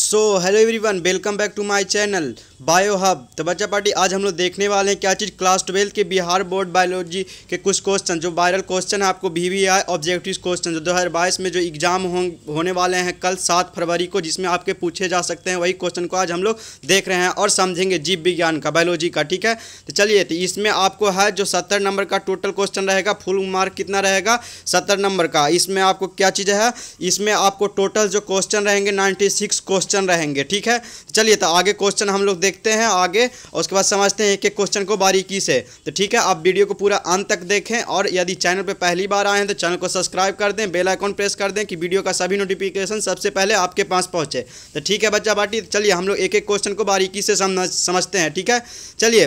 So hello everyone welcome back to my channel bio hub तो बच्चा party आज हम लोग देखने वाले हैं क्या चीज़ क्लास ट्वेल्थ के बिहार बोर्ड बायोलॉजी के कुछ क्वेश्चन जो वायरल क्वेश्चन है आपको V V I objective question जो 2022 में जो एग्जाम हो, होने वाले हैं कल सात फरवरी को जिसमें आपके पूछे जा सकते हैं वही क्वेश्चन को आज हम लोग देख रहे हैं और समझेंगे जीव विज्ञान का बायोलॉजी का ठीक है तो चलिए तो इसमें आपको है जो सत्तर नंबर का टोटल क्वेश्चन रहेगा फुल मार्क कितना रहेगा सत्तर नंबर का इसमें आपको क्या चीज़ है इसमें आपको टोटल जो क्वेश्चन रहेंगे नाइन्टी क्वेश्चन क्वेश्चन रहेंगे ठीक है चलिए तो आगे क्वेश्चन हम लोग देखते हैं आगे और उसके बाद समझते हैं एक एक क्वेश्चन को बारीकी से तो ठीक है आप वीडियो को पूरा अंत तक देखें और यदि चैनल पर पहली बार आए हैं तो चैनल को सब्सक्राइब कर दें बेल आइकॉन प्रेस कर दें कि वीडियो का सभी नोटिफिकेशन सबसे पहले आपके पास पहुँचे तो ठीक है बच्चा बाटी चलिए हम लोग एक एक क्वेश्चन को बारीकी से समझते हैं ठीक है चलिए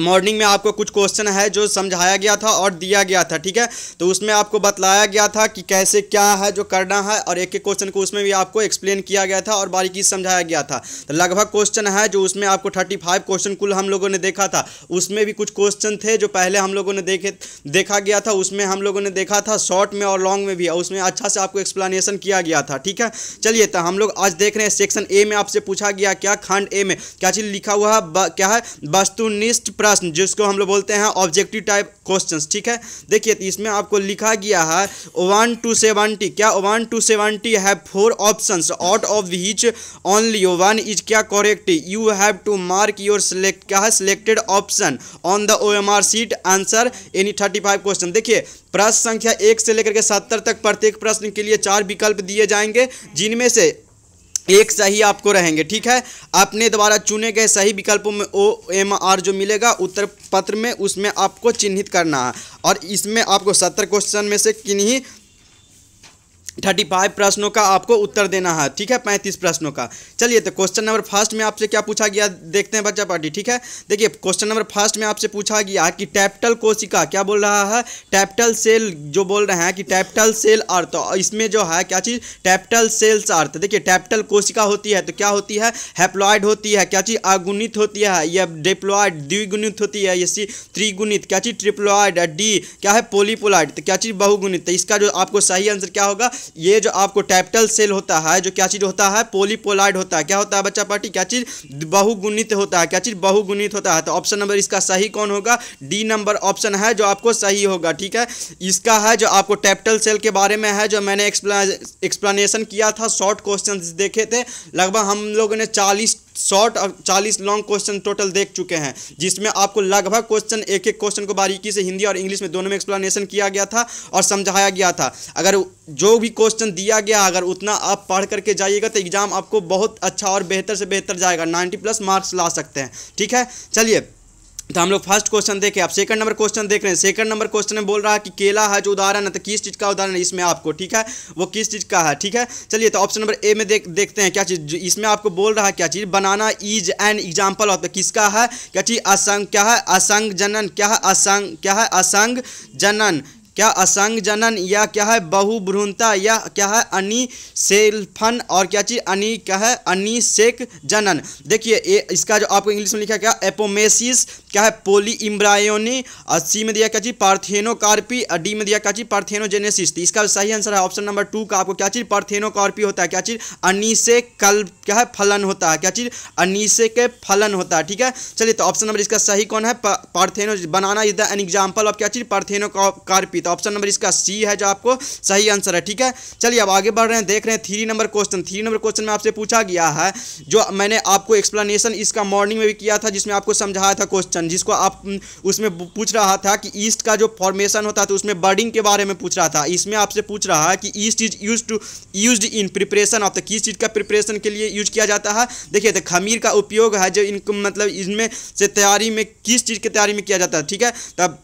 मॉर्निंग में आपको कुछ क्वेश्चन है जो समझाया गया था और दिया गया था ठीक है तो उसमें आपको बतलाया गया था कि कैसे क्या है जो करना है और एक एक क्वेश्चन को उसमें भी आपको एक्सप्लेन किया गया था और बारीकी समझाया गया था तो लगभग क्वेश्चन है जो उसमें आपको थर्टी फाइव क्वेश्चन कुल हम लोगों ने देखा था उसमें भी कुछ क्वेश्चन थे जो पहले हम लोगों ने देखे देखा गया था उसमें हम लोगों ने देखा था शॉर्ट में और लॉन्ग में भी और उसमें अच्छा से आपको एक्सप्लानेशन किया गया था ठीक है चलिए तो हम लोग आज देख रहे हैं सेक्शन ए में आपसे पूछा गया क्या खंड ए में क्या चीज़ लिखा हुआ है क्या है वस्तुनिष्ठ प्रश्न जिसको हम लोग बोलते हैं ऑब्जेक्टिव टाइप क्वेश्चन ठीक है देखिए तो इसमें आपको लिखा गया है वन टू सेवेंटी क्या वन टू सेवेंटी है four option out of which only one is क्या correct you have to mark your select क्या है selected option on the O M R sheet answer any thirty five question देखिए प्रश्न संख्या एक से लेकर के सत्तर तक प्रत्येक प्रश्न के लिए चार विकल्प दिए जाएंगे जिनमें से एक सही आपको रहेंगे ठीक है अपने द्वारा चुने गए सही विकल्पों में ओ एम आर जो मिलेगा उत्तर पत्र में उसमें आपको चिन्हित करना है और इसमें आपको सत्तर क्वेश्चन में से किन्हीं थर्टी फाइव प्रश्नों का आपको उत्तर देना है ठीक है पैंतीस प्रश्नों का चलिए तो क्वेश्चन नंबर फर्स्ट में आपसे क्या पूछा गया देखते हैं बच्चा पार्टी ठीक है देखिए क्वेश्चन नंबर फर्स्ट में आपसे पूछा गया कि टैप्टल कोशिका क्या बोल रहा है टैप्टल सेल जो बोल रहे हैं कि टैप्टल सेल अर्थ इसमें जो है क्या चीज़ टैप्टल सेल्स अर्थ देखिए टैप्टल कोशिका होती है तो क्या होती है हैप्लॉयड होती है क्या चीज़ अगुणित होती है या डिप्लॉयड द्विगुणित होती है या त्रिगुणित क्या चीज़ ट्रिप्लॉयड डी क्या है पोलीपोलाइड तो क्या चीज़ बहुगुणित तो इसका जो आपको सही आंसर क्या होगा ये जो आपको टैपिटल सेल होता है जो क्या चीज़ होता है पोलीपोलाइड होता है क्या होता है बच्चा पार्टी क्या चीज़ बहुगुणित होता है क्या चीज़ बहुगुणित होता है तो ऑप्शन नंबर इसका सही कौन होगा डी नंबर ऑप्शन है जो आपको सही होगा ठीक है इसका है जो आपको टैपिटल सेल के बारे में है जो मैंने एक्सप्लेनेशन किया था शॉर्ट क्वेश्चन देखे थे लगभग हम लोगों ने चालीस शॉर्ट और चालीस लॉन्ग क्वेश्चन टोटल देख चुके हैं जिसमें आपको लगभग क्वेश्चन एक एक क्वेश्चन को बारीकी से हिंदी और इंग्लिश में दोनों में एक्सप्लेनेशन किया गया था और समझाया गया था अगर जो भी क्वेश्चन दिया गया अगर उतना आप पढ़ करके जाइएगा तो एग्ज़ाम आपको बहुत अच्छा और बेहतर से बेहतर जाएगा नाइन्टी प्लस मार्क्स ला सकते हैं ठीक है चलिए तो हम लोग फर्स्ट क्वेश्चन देखें आप सेकंड नंबर क्वेश्चन देख रहे हैं सेकंड नंबर क्वेश्चन में बोल रहा है कि केला है जो उदाहरण है तो किस चीज़ का उदाहरण है इसमें आपको ठीक है वो किस चीज़ का है ठीक है चलिए तो ऑप्शन नंबर ए में देख देखते हैं क्या चीज़ इसमें आपको बोल रहा है क्या चीज़ banana is an example of किसका है क्या चीज़ असंग क्या है असंग जनन क्या है असंग क्या है असंग जनन क्या असंग जनन या क्या है बहुभ्रूणता या क्या है अनिसेल्फन और क्या चीज़ अनि क्या है अनिसेक जनन देखिए इसका जो आपको इंग्लिश में लिखा क्या एपोमेसिस क्या है पोली इम्ब्रायोनी और सी में दिया क्या चीज़ पार्थेनोकार्पी और डी में दिया क्या चीज़ पार्थेनोजेनेसिस तो इसका सही आंसर है ऑप्शन नंबर टू का आपको क्या चीज़ पार्थेनोकार्पी होता है क्या चीज़ अनिसे कल क्या है फलन होता है क्या चीज़ अनिसे के फलन होता है ठीक है चलिए तो ऑप्शन नंबर इसका सही कौन है partheno banana is the an example of क्या चीज़ पार्थेनोकार्पी तो ऑप्शन नंबर इसका सी है जो आपको सही आंसर है ठीक है चलिए अब आगे बढ़ रहे हैं देख रहे हैं three number question three number question में आपसे पूछा गया है जो मैंने आपको एक्सप्लेनेशन इसका मॉर्निंग में भी किया था जिसमें आपको समझाया था क्वेश्चन जिसको आप उसमें पूछ रहा था कि ईस्ट का जो फॉर्मेशन होता था तो उसमें बर्डिंग के बारे में पूछ रहा था इसमें आपसे पूछ रहा है कि yeast is use to use in preparation of the किस चीज़ का प्रिपरेशन के लिए यूज किया जाता है देखिए तो खमीर का उपयोग है जो इनको मतलब इनमें से तैयारी में किस चीज़ की तैयारी में किया जाता है ठीक है तब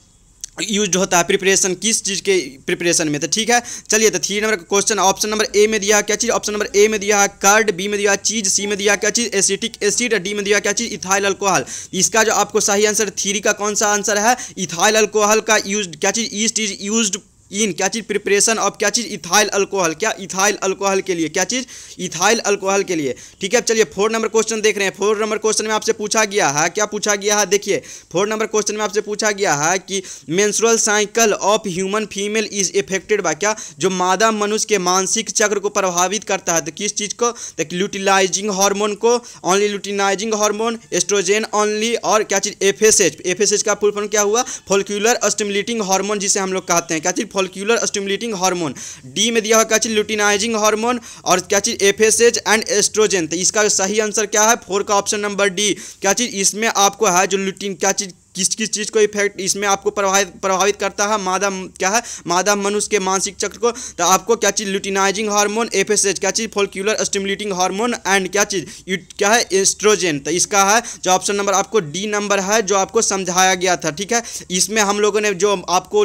यूज होता है प्रिपरेशन किस चीज़ के प्रिपरेशन में तो ठीक है चलिए तो थ्री नंबर का क्वेश्चन ऑप्शन नंबर ए में दिया क्या चीज़ ऑप्शन नंबर ए में दिया है कार्ड बी में दिया चीज सी में दिया क्या चीज़ एसिटिक एसिड डी में दिया क्या चीज़ इथाइल अल्कोहल इसका जो आपको सही आंसर थ्री का कौन सा आंसर है इथाइल अल्कोहल का यूज क्या चीज़ ईस्ट इज यूज इन क्या चीज़ प्रिपरेशन ऑफ क्या चीज़ इथाइल अल्कोहल क्या इथाइल अल्कोहल के लिए क्या चीज़ इथाइल अल्कोहल के लिए ठीक है अब चलिए फोर नंबर क्वेश्चन देख रहे हैं फोर नंबर क्वेश्चन में आपसे पूछा गया है क्या पूछा गया है देखिए फोर नंबर क्वेश्चन में आपसे पूछा गया है कि menstrual cycle of human female is affected by क्या जो मादा मनुष्य के मानसिक चक्र को प्रभावित करता है तो किस चीज़ को ल्यूटिलाइजिंग तो हार्मोन को only luteinizing hormone estrogen only और क्या चीज़ एफ एस का फुल फॉर्म क्या हुआ फोलिकुलर स्टिमुलेटिंग हार्मोन जिसे हम लोग कहते हैं क्या चीज़ फॉल्क्यूलर स्टिमुलेटिंग हार्मोन डी में दिया हुआ क्या चीज ल्यूटिनाइजिंग हार्मोन और क्या चीज एफेसेज एंड एस्ट्रोजन तो इसका सही आंसर क्या है फोर का ऑप्शन नंबर डी क्या चीज इसमें आपको है जो ल्यूटिन क्या चीज किस किस चीज़ को इफेक्ट इसमें आपको प्रभावित प्रभावित करता है मादा क्या है मादा मनुष्य के मानसिक चक्र को तो आपको क्या चीज़ ल्यूटिनाइजिंग हार्मोन एफ क्या चीज़ फोलिकुलर स्टिमुलेटिंग हार्मोन एंड क्या चीज़ क्या है एस्ट्रोजन तो इसका है जो ऑप्शन नंबर आपको डी नंबर है जो आपको समझाया गया था ठीक है इसमें हम लोगों ने जो आपको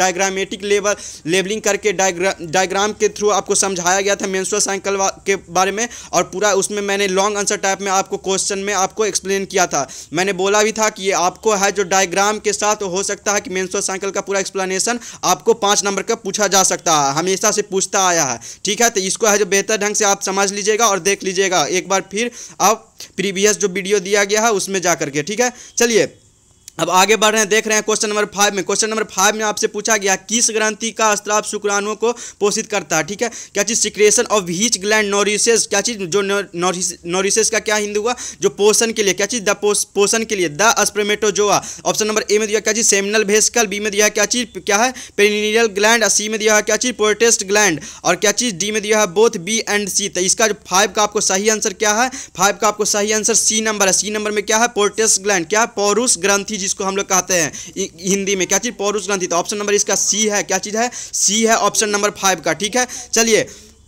डायग्रामेटिक लेवल लेबलिंग करके डायग्रा डायग्राम के थ्रू आपको समझाया गया था मेंस्ट्रुअल साइकिल के बारे में और पूरा उसमें मैंने लॉन्ग आंसर टाइप में आपको क्वेश्चन में आपको एक्सप्लेन किया था मैंने बोला भी था कि ये आपको है जो डायग्राम के साथ हो सकता है कि मेन्सो साइकिल का पूरा एक्सप्लेनेशन आपको पाँच नंबर का पूछा जा सकता है हमेशा से पूछता आया है ठीक है तो इसको है जो बेहतर ढंग से आप समझ लीजिएगा और देख लीजिएगा एक बार फिर आप प्रीवियस जो वीडियो दिया गया है उसमें जा करके ठीक है चलिए अब आगे बढ़ रहे हैं देख रहे हैं क्वेश्चन नंबर फाइव में क्वेश्चन नंबर फाइव में आपसे पूछा गया किस ग्रंथि का स्त्राव शुक्राणुओं को पोषित करता है ठीक है क्या चीज secretion of which gland nourishes क्या चीज जो नोरिसेस का क्या हिंदू हुआ जो पोषण के लिए क्या चीज द पोषण के लिए the spermatozoa option number A में दिया क्या चीज सेमिनल भेस्कल बी में दिया क्या चीज क्या है पेरिनियल ग्लैंड सी में दिया है क्या चीज पोर्टेस्ट ग्लैंड और क्या चीज डी में दिया है बोथ बी एंड सी तो इसका जो फाइव का आपको सही आंसर क्या है फाइव का आपको सही आंसर सी नंबर है सी नंबर में क्या है पोर्टेस्ट ग्लैंड क्या है ग्रंथी जिसको हम लोग कहते हैं हिंदी में क्या चीज़ पौरुष ग्रंथि तो ऑप्शन नंबर इसका सी है क्या चीज़ है सी है ऑप्शन नंबर फाइव का ठीक है चलिए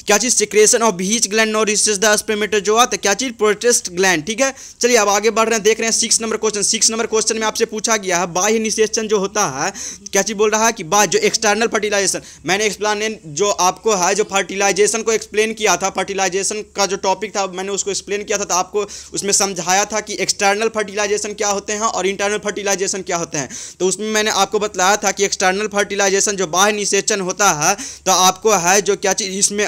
क्या चीज़ secretion of which gland nourishes the spermatozoa तो क्या चीज़ प्रोटेस्ट ग्लैंड ठीक है चलिए अब आगे बढ़ रहे हैं देख रहे हैं six number question six number question में आपसे पूछा गया है बाह्य इनिशिएशन जो होता है क्या चीज़ बोल रहा है कि बा जो एक्सटर्नल फर्टिलाइजेशन मैंने एक्सप्लान जो आपको है जो फर्टिलाइजेशन को एक्सप्लेन किया था फर्टिलाइजेशन का जो टॉपिक था मैंने उसको एक्सप्लेन किया था तो आपको उसमें समझाया था कि एक्सटर्नल फर्टिलाइजेशन क्या होते हैं और इंटरनल फर्टिलाइजेशन क्या होते हैं तो उसमें मैंने आपको बताया था कि एक्सटर्नल फर्टिलाइजेशन जो बाह्य निषेचन होता है तो आपको है जो क्या चीज़ इसमें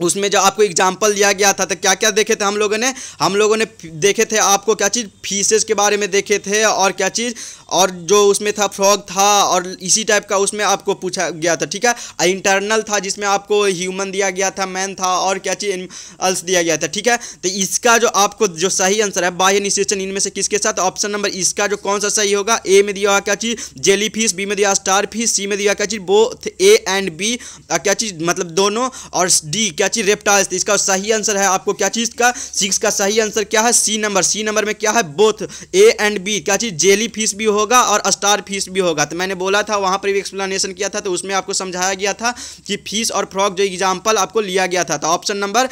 उसमें जो आपको एग्जाम्पल दिया गया था तो क्या क्या देखे थे हम लोगों ने हम लोगों ने देखे थे आपको क्या चीज़ फीसेस के बारे में देखे थे और क्या चीज़ और जो उसमें था फ्रॉग था और इसी टाइप का उसमें आपको पूछा गया था ठीक है इंटरनल था जिसमें आपको ह्यूमन दिया गया था मैन था और क्या चीज़ एनिमल्स दिया गया था ठीक है तो इसका जो आपको जो सही आंसर है बाह्य निशेचन इनमें से किसके साथ ऑप्शन नंबर इसका जो कौन सा सही होगा ए में दिया हुआ क्या चीज़ जेली फीस बी में दिया स्टार फीस सी में दिया क्या चीज़ बोथ ए एंड बी क्या चीज़ मतलब दोनों और डी क्या चीज रेप्टाइल्स थे इसका सही आंसर है आपको क्या चीज का सिक्स का सही आंसर क्या है सी नंबर सी नंबर में क्या है बोथ ए एंड बी क्या चीज जेली फिश भी होगा और स्टार फिश भी होगा तो मैंने बोला था वहां पर भी एक्सप्लेनेशन किया था तो उसमें आपको समझाया गया था कि फिश और फ्रॉक जो एग्जाम्पल आपको लिया गया था तो ऑप्शन नंबर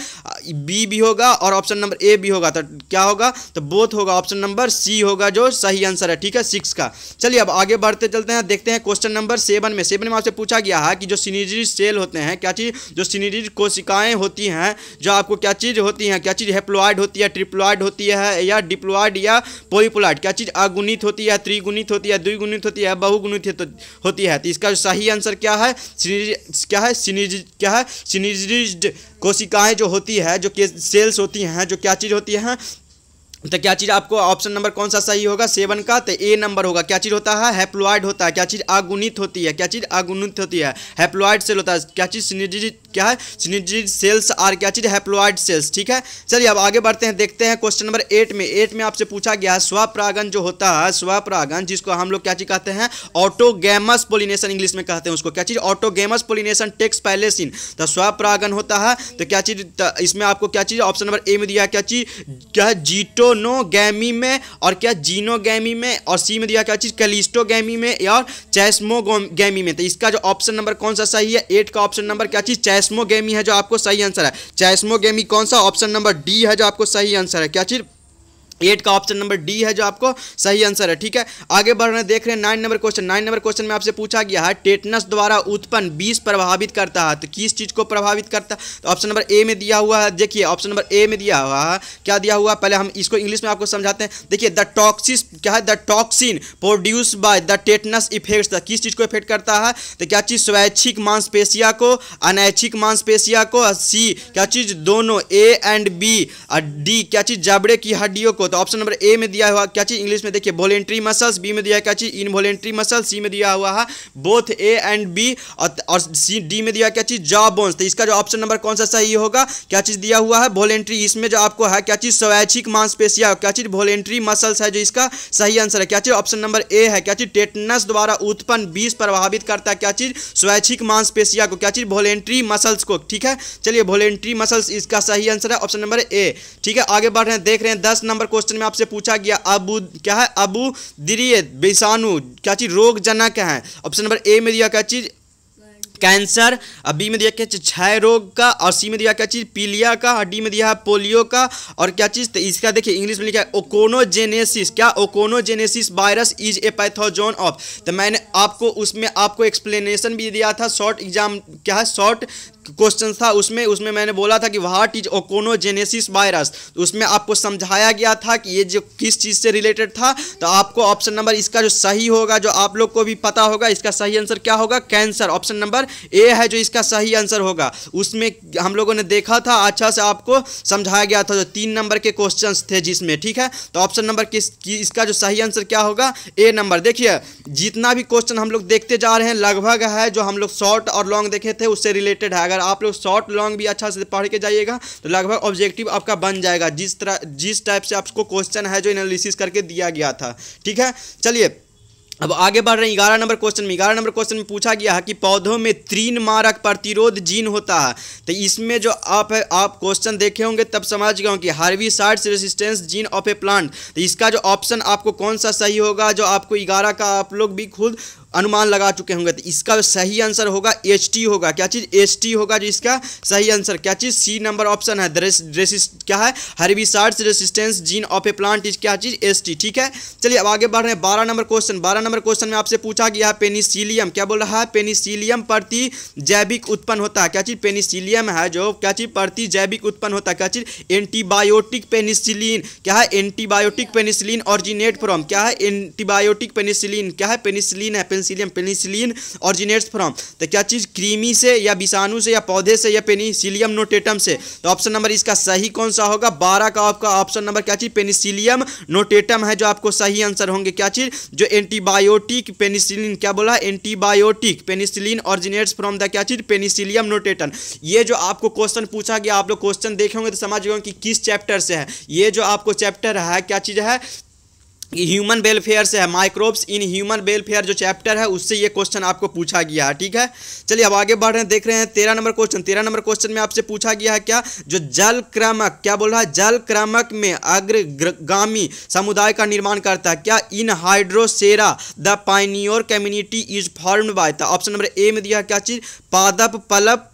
बी भी होगा और ऑप्शन नंबर ए भी होगा तो क्या होगा तो बोथ होगा ऑप्शन नंबर सी होगा जो सही आंसर है ठीक है सिक्स का चलिए अब आगे बढ़ते चलते हैं देखते हैं क्वेश्चन नंबर सेवन में सेवन में आपसे पूछा गया है कि जो सीनिजरी सेल होते हैं क्या चीज जो सीनिजरी कोशिका कोशिकाएं होती हैं जो आपको क्या चीज़ होती हैं क्या चीज़ हेप्लोइड होती है ट्रिप्लॉइड होती है या डिप्लॉइड या पोलिप्लॉइड क्या चीज़ अगुणित होती है त्रिगुणित होती है द्विगुणित होती है बहुगुणित होती है तो इसका सही आंसर क्या है क्या है सिनिज क्या है सिनिजिड कोशिकाएं जो होती है जो सेल्स होती हैं जो क्या चीज़ होती हैं तो क्या चीज़ आपको ऑप्शन नंबर कौन सा सही होगा सेवन का तो ए नंबर होगा क्या चीज़ होता है हेप्लॉइड होता है क्या चीज़ अगुणित होती है क्या चीज़ अगुणित होती है हेप्लॉइड सेल होता है क्या चीज़ सिनिजिट क्या है सिनिड्रीड सेल्स आर क्या चीज़ हैप्लोइड सेल्स ठीक है चलिए अब आगे बढ़ते हैं देखते हैं क्वेश्चन नंबर एट में एट में आपसे पूछा गया है स्वप्रागन जो होता है स्वप्रागन जिसको हम लोग क्या चीज़ कहते हैं ऑटोगेमस पोलिनेशन इंग्लिश में कहते हैं उसको क्या चीज़ ऑटोगेमस पोलिनेशन टेक्स पैलेसिन तो स्वप्रागन होता है तो क्या चीज़ तो इसमें आपको क्या चीज़ ऑप्शन नंबर ए में दिया क्या चीज़ क्या है जीटोनोगैमी में और क्या जीनोगैमी में और सी में दिया क्या चीज़ कैलिस्टोगैमी में और चैस्मोगैमी में तो इसका जो ऑप्शन नंबर कौन सा सही है एट का ऑप्शन नंबर क्या चीज़ चैस्मोगेमी है जो आपको सही आंसर है चैस्मोगेमी कौन सा ऑप्शन नंबर डी है जो आपको सही आंसर है क्या चीज एट का ऑप्शन नंबर डी है जो आपको सही आंसर है ठीक है आगे बढ़ रहे देख रहे हैं nine number question nine number question में आपसे पूछा गया है टेटनस द्वारा उत्पन्न बीस प्रभावित करता है तो किस चीज़ को प्रभावित करता है तो ऑप्शन नंबर ए में दिया हुआ है देखिए ऑप्शन नंबर ए में दिया हुआ है क्या दिया हुआ पहले हम इसको इंग्लिश में आपको समझाते हैं देखिए द टॉक्सिस क्या है the toxin produce by the tetanus affects किस चीज़ को इफेक्ट करता है तो क्या चीज़ स्वैच्छिक मांसपेशिया को अनैच्छिक मांसपेशिया को सी क्या चीज़ दोनों ए एंड बी डी क्या चीज़ जबड़े की हड्डियों को तो ऑप्शन नंबर ए में दिया हुआ क्या चीज इंग्लिश में देखिए वॉलेंट्री मसल्स बी में दिया क्या चीज इनवॉलेंट्री मसल सी में दिया हुआ है बोथ ए एंड बी और सी डी में दिया क्या चीज जॉ बोन्स तो इसका जो ऑप्शन नंबर कौन सा सही होगा क्या चीज दिया हुआ है वॉलेंट्री इसमें जो आपको है क्या चीज स्वैच्छिक मांसपेशिया क्या चीज वॉलेंट्री मसल्स है जो इसका सही आंसर है क्या चीज ऑप्शन नंबर ए है क्या चीज टेटनस द्वारा उत्पन्न बीस प्रभावित करता है क्या चीज स्वैच्छिक मांसपेशिया को क्या चीज वॉलेंट्री मसल्स को ठीक है चलिए वॉलेंट्री मसल्स इसका सही आंसर है ऑप्शन नंबर ए ठीक है आगे बढ़ रहे हैं देख रहे हैं दस नंबर को क्वेश्चन में आपसे पूछा गया अबू क्या है अबू दिरियत विषाणु क्या चीज़ रोग जनक है ऑप्शन नंबर ए में दिया क्या चीज़ कैंसर बी में दिया क्या चीज़ क्षय रोग का और सी में दिया क्या चीज़ पीलिया का हड्डी में दिया है पोलियो का और क्या चीज़ तो इसका देखिए इंग्लिश में लिखा है ओकोनोजेनेसिस क्या oncogenesis virus is a pathogen of तो मैंने आपको उसमें आपको एक्सप्लेनेशन भी दिया था शॉर्ट एग्जाम क्या है शॉर्ट क्वेश्चन था उसमें उसमें मैंने बोला था कि वाट इज ओकोनोजेनेसिस वायरस उसमें आपको समझाया गया था कि ये जो किस चीज़ से रिलेटेड था तो आपको ऑप्शन नंबर इसका जो सही होगा जो आप लोग को भी पता होगा इसका सही आंसर क्या होगा कैंसर ऑप्शन नंबर ए है जो इसका सही आंसर होगा उसमें हम लोगों ने देखा था अच्छा से आपको समझाया गया था जो तीन नंबर के क्वेश्चन थे जिसमें ठीक है तो ऑप्शन नंबर किस इसका जो सही आंसर क्या होगा ए नंबर देखिए जितना भी क्वेश्चन हम लोग देखते जा रहे हैं लगभग है जो हम लोग शॉर्ट और लॉन्ग देखे थे उससे रिलेटेड है अगर अगर आप लोग शॉर्ट लॉन्ग भी अच्छा से पढ़ के जाइएगा तो लगभग ऑब्जेक्टिव आपका बन जाएगा जिस तरह जिस टाइप से आपको क्वेश्चन है जो एनालिसिस करके दिया गया था ठीक है चलिए अब आगे बढ़ रहे हैं ग्यारह नंबर क्वेश्चन में ग्यारह नंबर क्वेश्चन में पूछा गया है कि पौधों में तीन मारक प्रतिरोध जीन होता है तो इसमें जो आप है आप क्वेश्चन देखे होंगे तब समझ गए कि herbicides resistance gene of a plant तो इसका जो ऑप्शन आपको कौन सा सही होगा जो आपको ग्यारह का आप लोग भी खुद अनुमान लगा चुके होंगे तो इसका सही आंसर होगा एच टी होगा क्या चीज़ एच टी होगा जो इसका सही आंसर क्या चीज़ सी नंबर ऑप्शन है क्या है herbicides resistance gene of a plant is क्या चीज़ एस टी ठीक है चलिए अब आगे बढ़ रहे हैं बारह नंबर क्वेश्चन बारह नंबर क्वेश्चन में आपसे पूछा गया है पेनिसिलियम क्या बोल रहा है पेनिसिलियम प्रति जैविक उत्पन्न होता है क्या चीज़ पेनिसिलियम है जो क्या चीज़ प्रति जैविक उत्पन्न होता है क्या चीज़ एंटीबायोटिक पेनिसिलिन क्या है एंटीबायोटिक पेनिसिलिन ऑरिजिनेट फ्रॉम क्या है एंटीबायोटिक पेनिसिलिन क्या है पेनिसिलिन है पेनिसिलियम पेनिसिलिन ऑरिजिनेट्स फ्रॉम तो क्या चीज़ क्रीमी से या विषाणु से या पौधे से या पेनिसिलियम नोटेटम से तो ऑप्शन नंबर इसका सही कौन सा होगा बारह का आपका ऑप्शन नंबर क्या चीज़ पेनिसिलियम नोटेटम है जो आपको सही आंसर होंगे क्या चीज़ जो एंटीबायोटिक पेनिसिलिन क्या बोला antibiotic penicillin originates from the क्या चीज़ पेनिसिलियम नोटेटन ये जो आपको क्वेश्चन पूछा गया आप लोग क्वेश्चन देखे होंगे तो समझ गए कि किस चैप्टर से है ये जो आपको चैप्टर है क्या चीज़ है ह्यूमन वेलफेयर से है माइक्रोब्स इन ह्यूमन वेलफेयर जो चैप्टर है उससे ये क्वेश्चन आपको पूछा गया है ठीक है चलिए अब आगे बढ़ रहे हैं देख रहे हैं तेरह नंबर क्वेश्चन तेरह नंबर क्वेश्चन में आपसे पूछा गया है क्या जो जल क्रमक क्या बोल रहा है जल क्रमक में अग्रगामी समुदाय का निर्माण करता है क्या in hydrosere the pioneer community is form by था ऑप्शन नंबर ए में दिया क्या चीज पादप पलप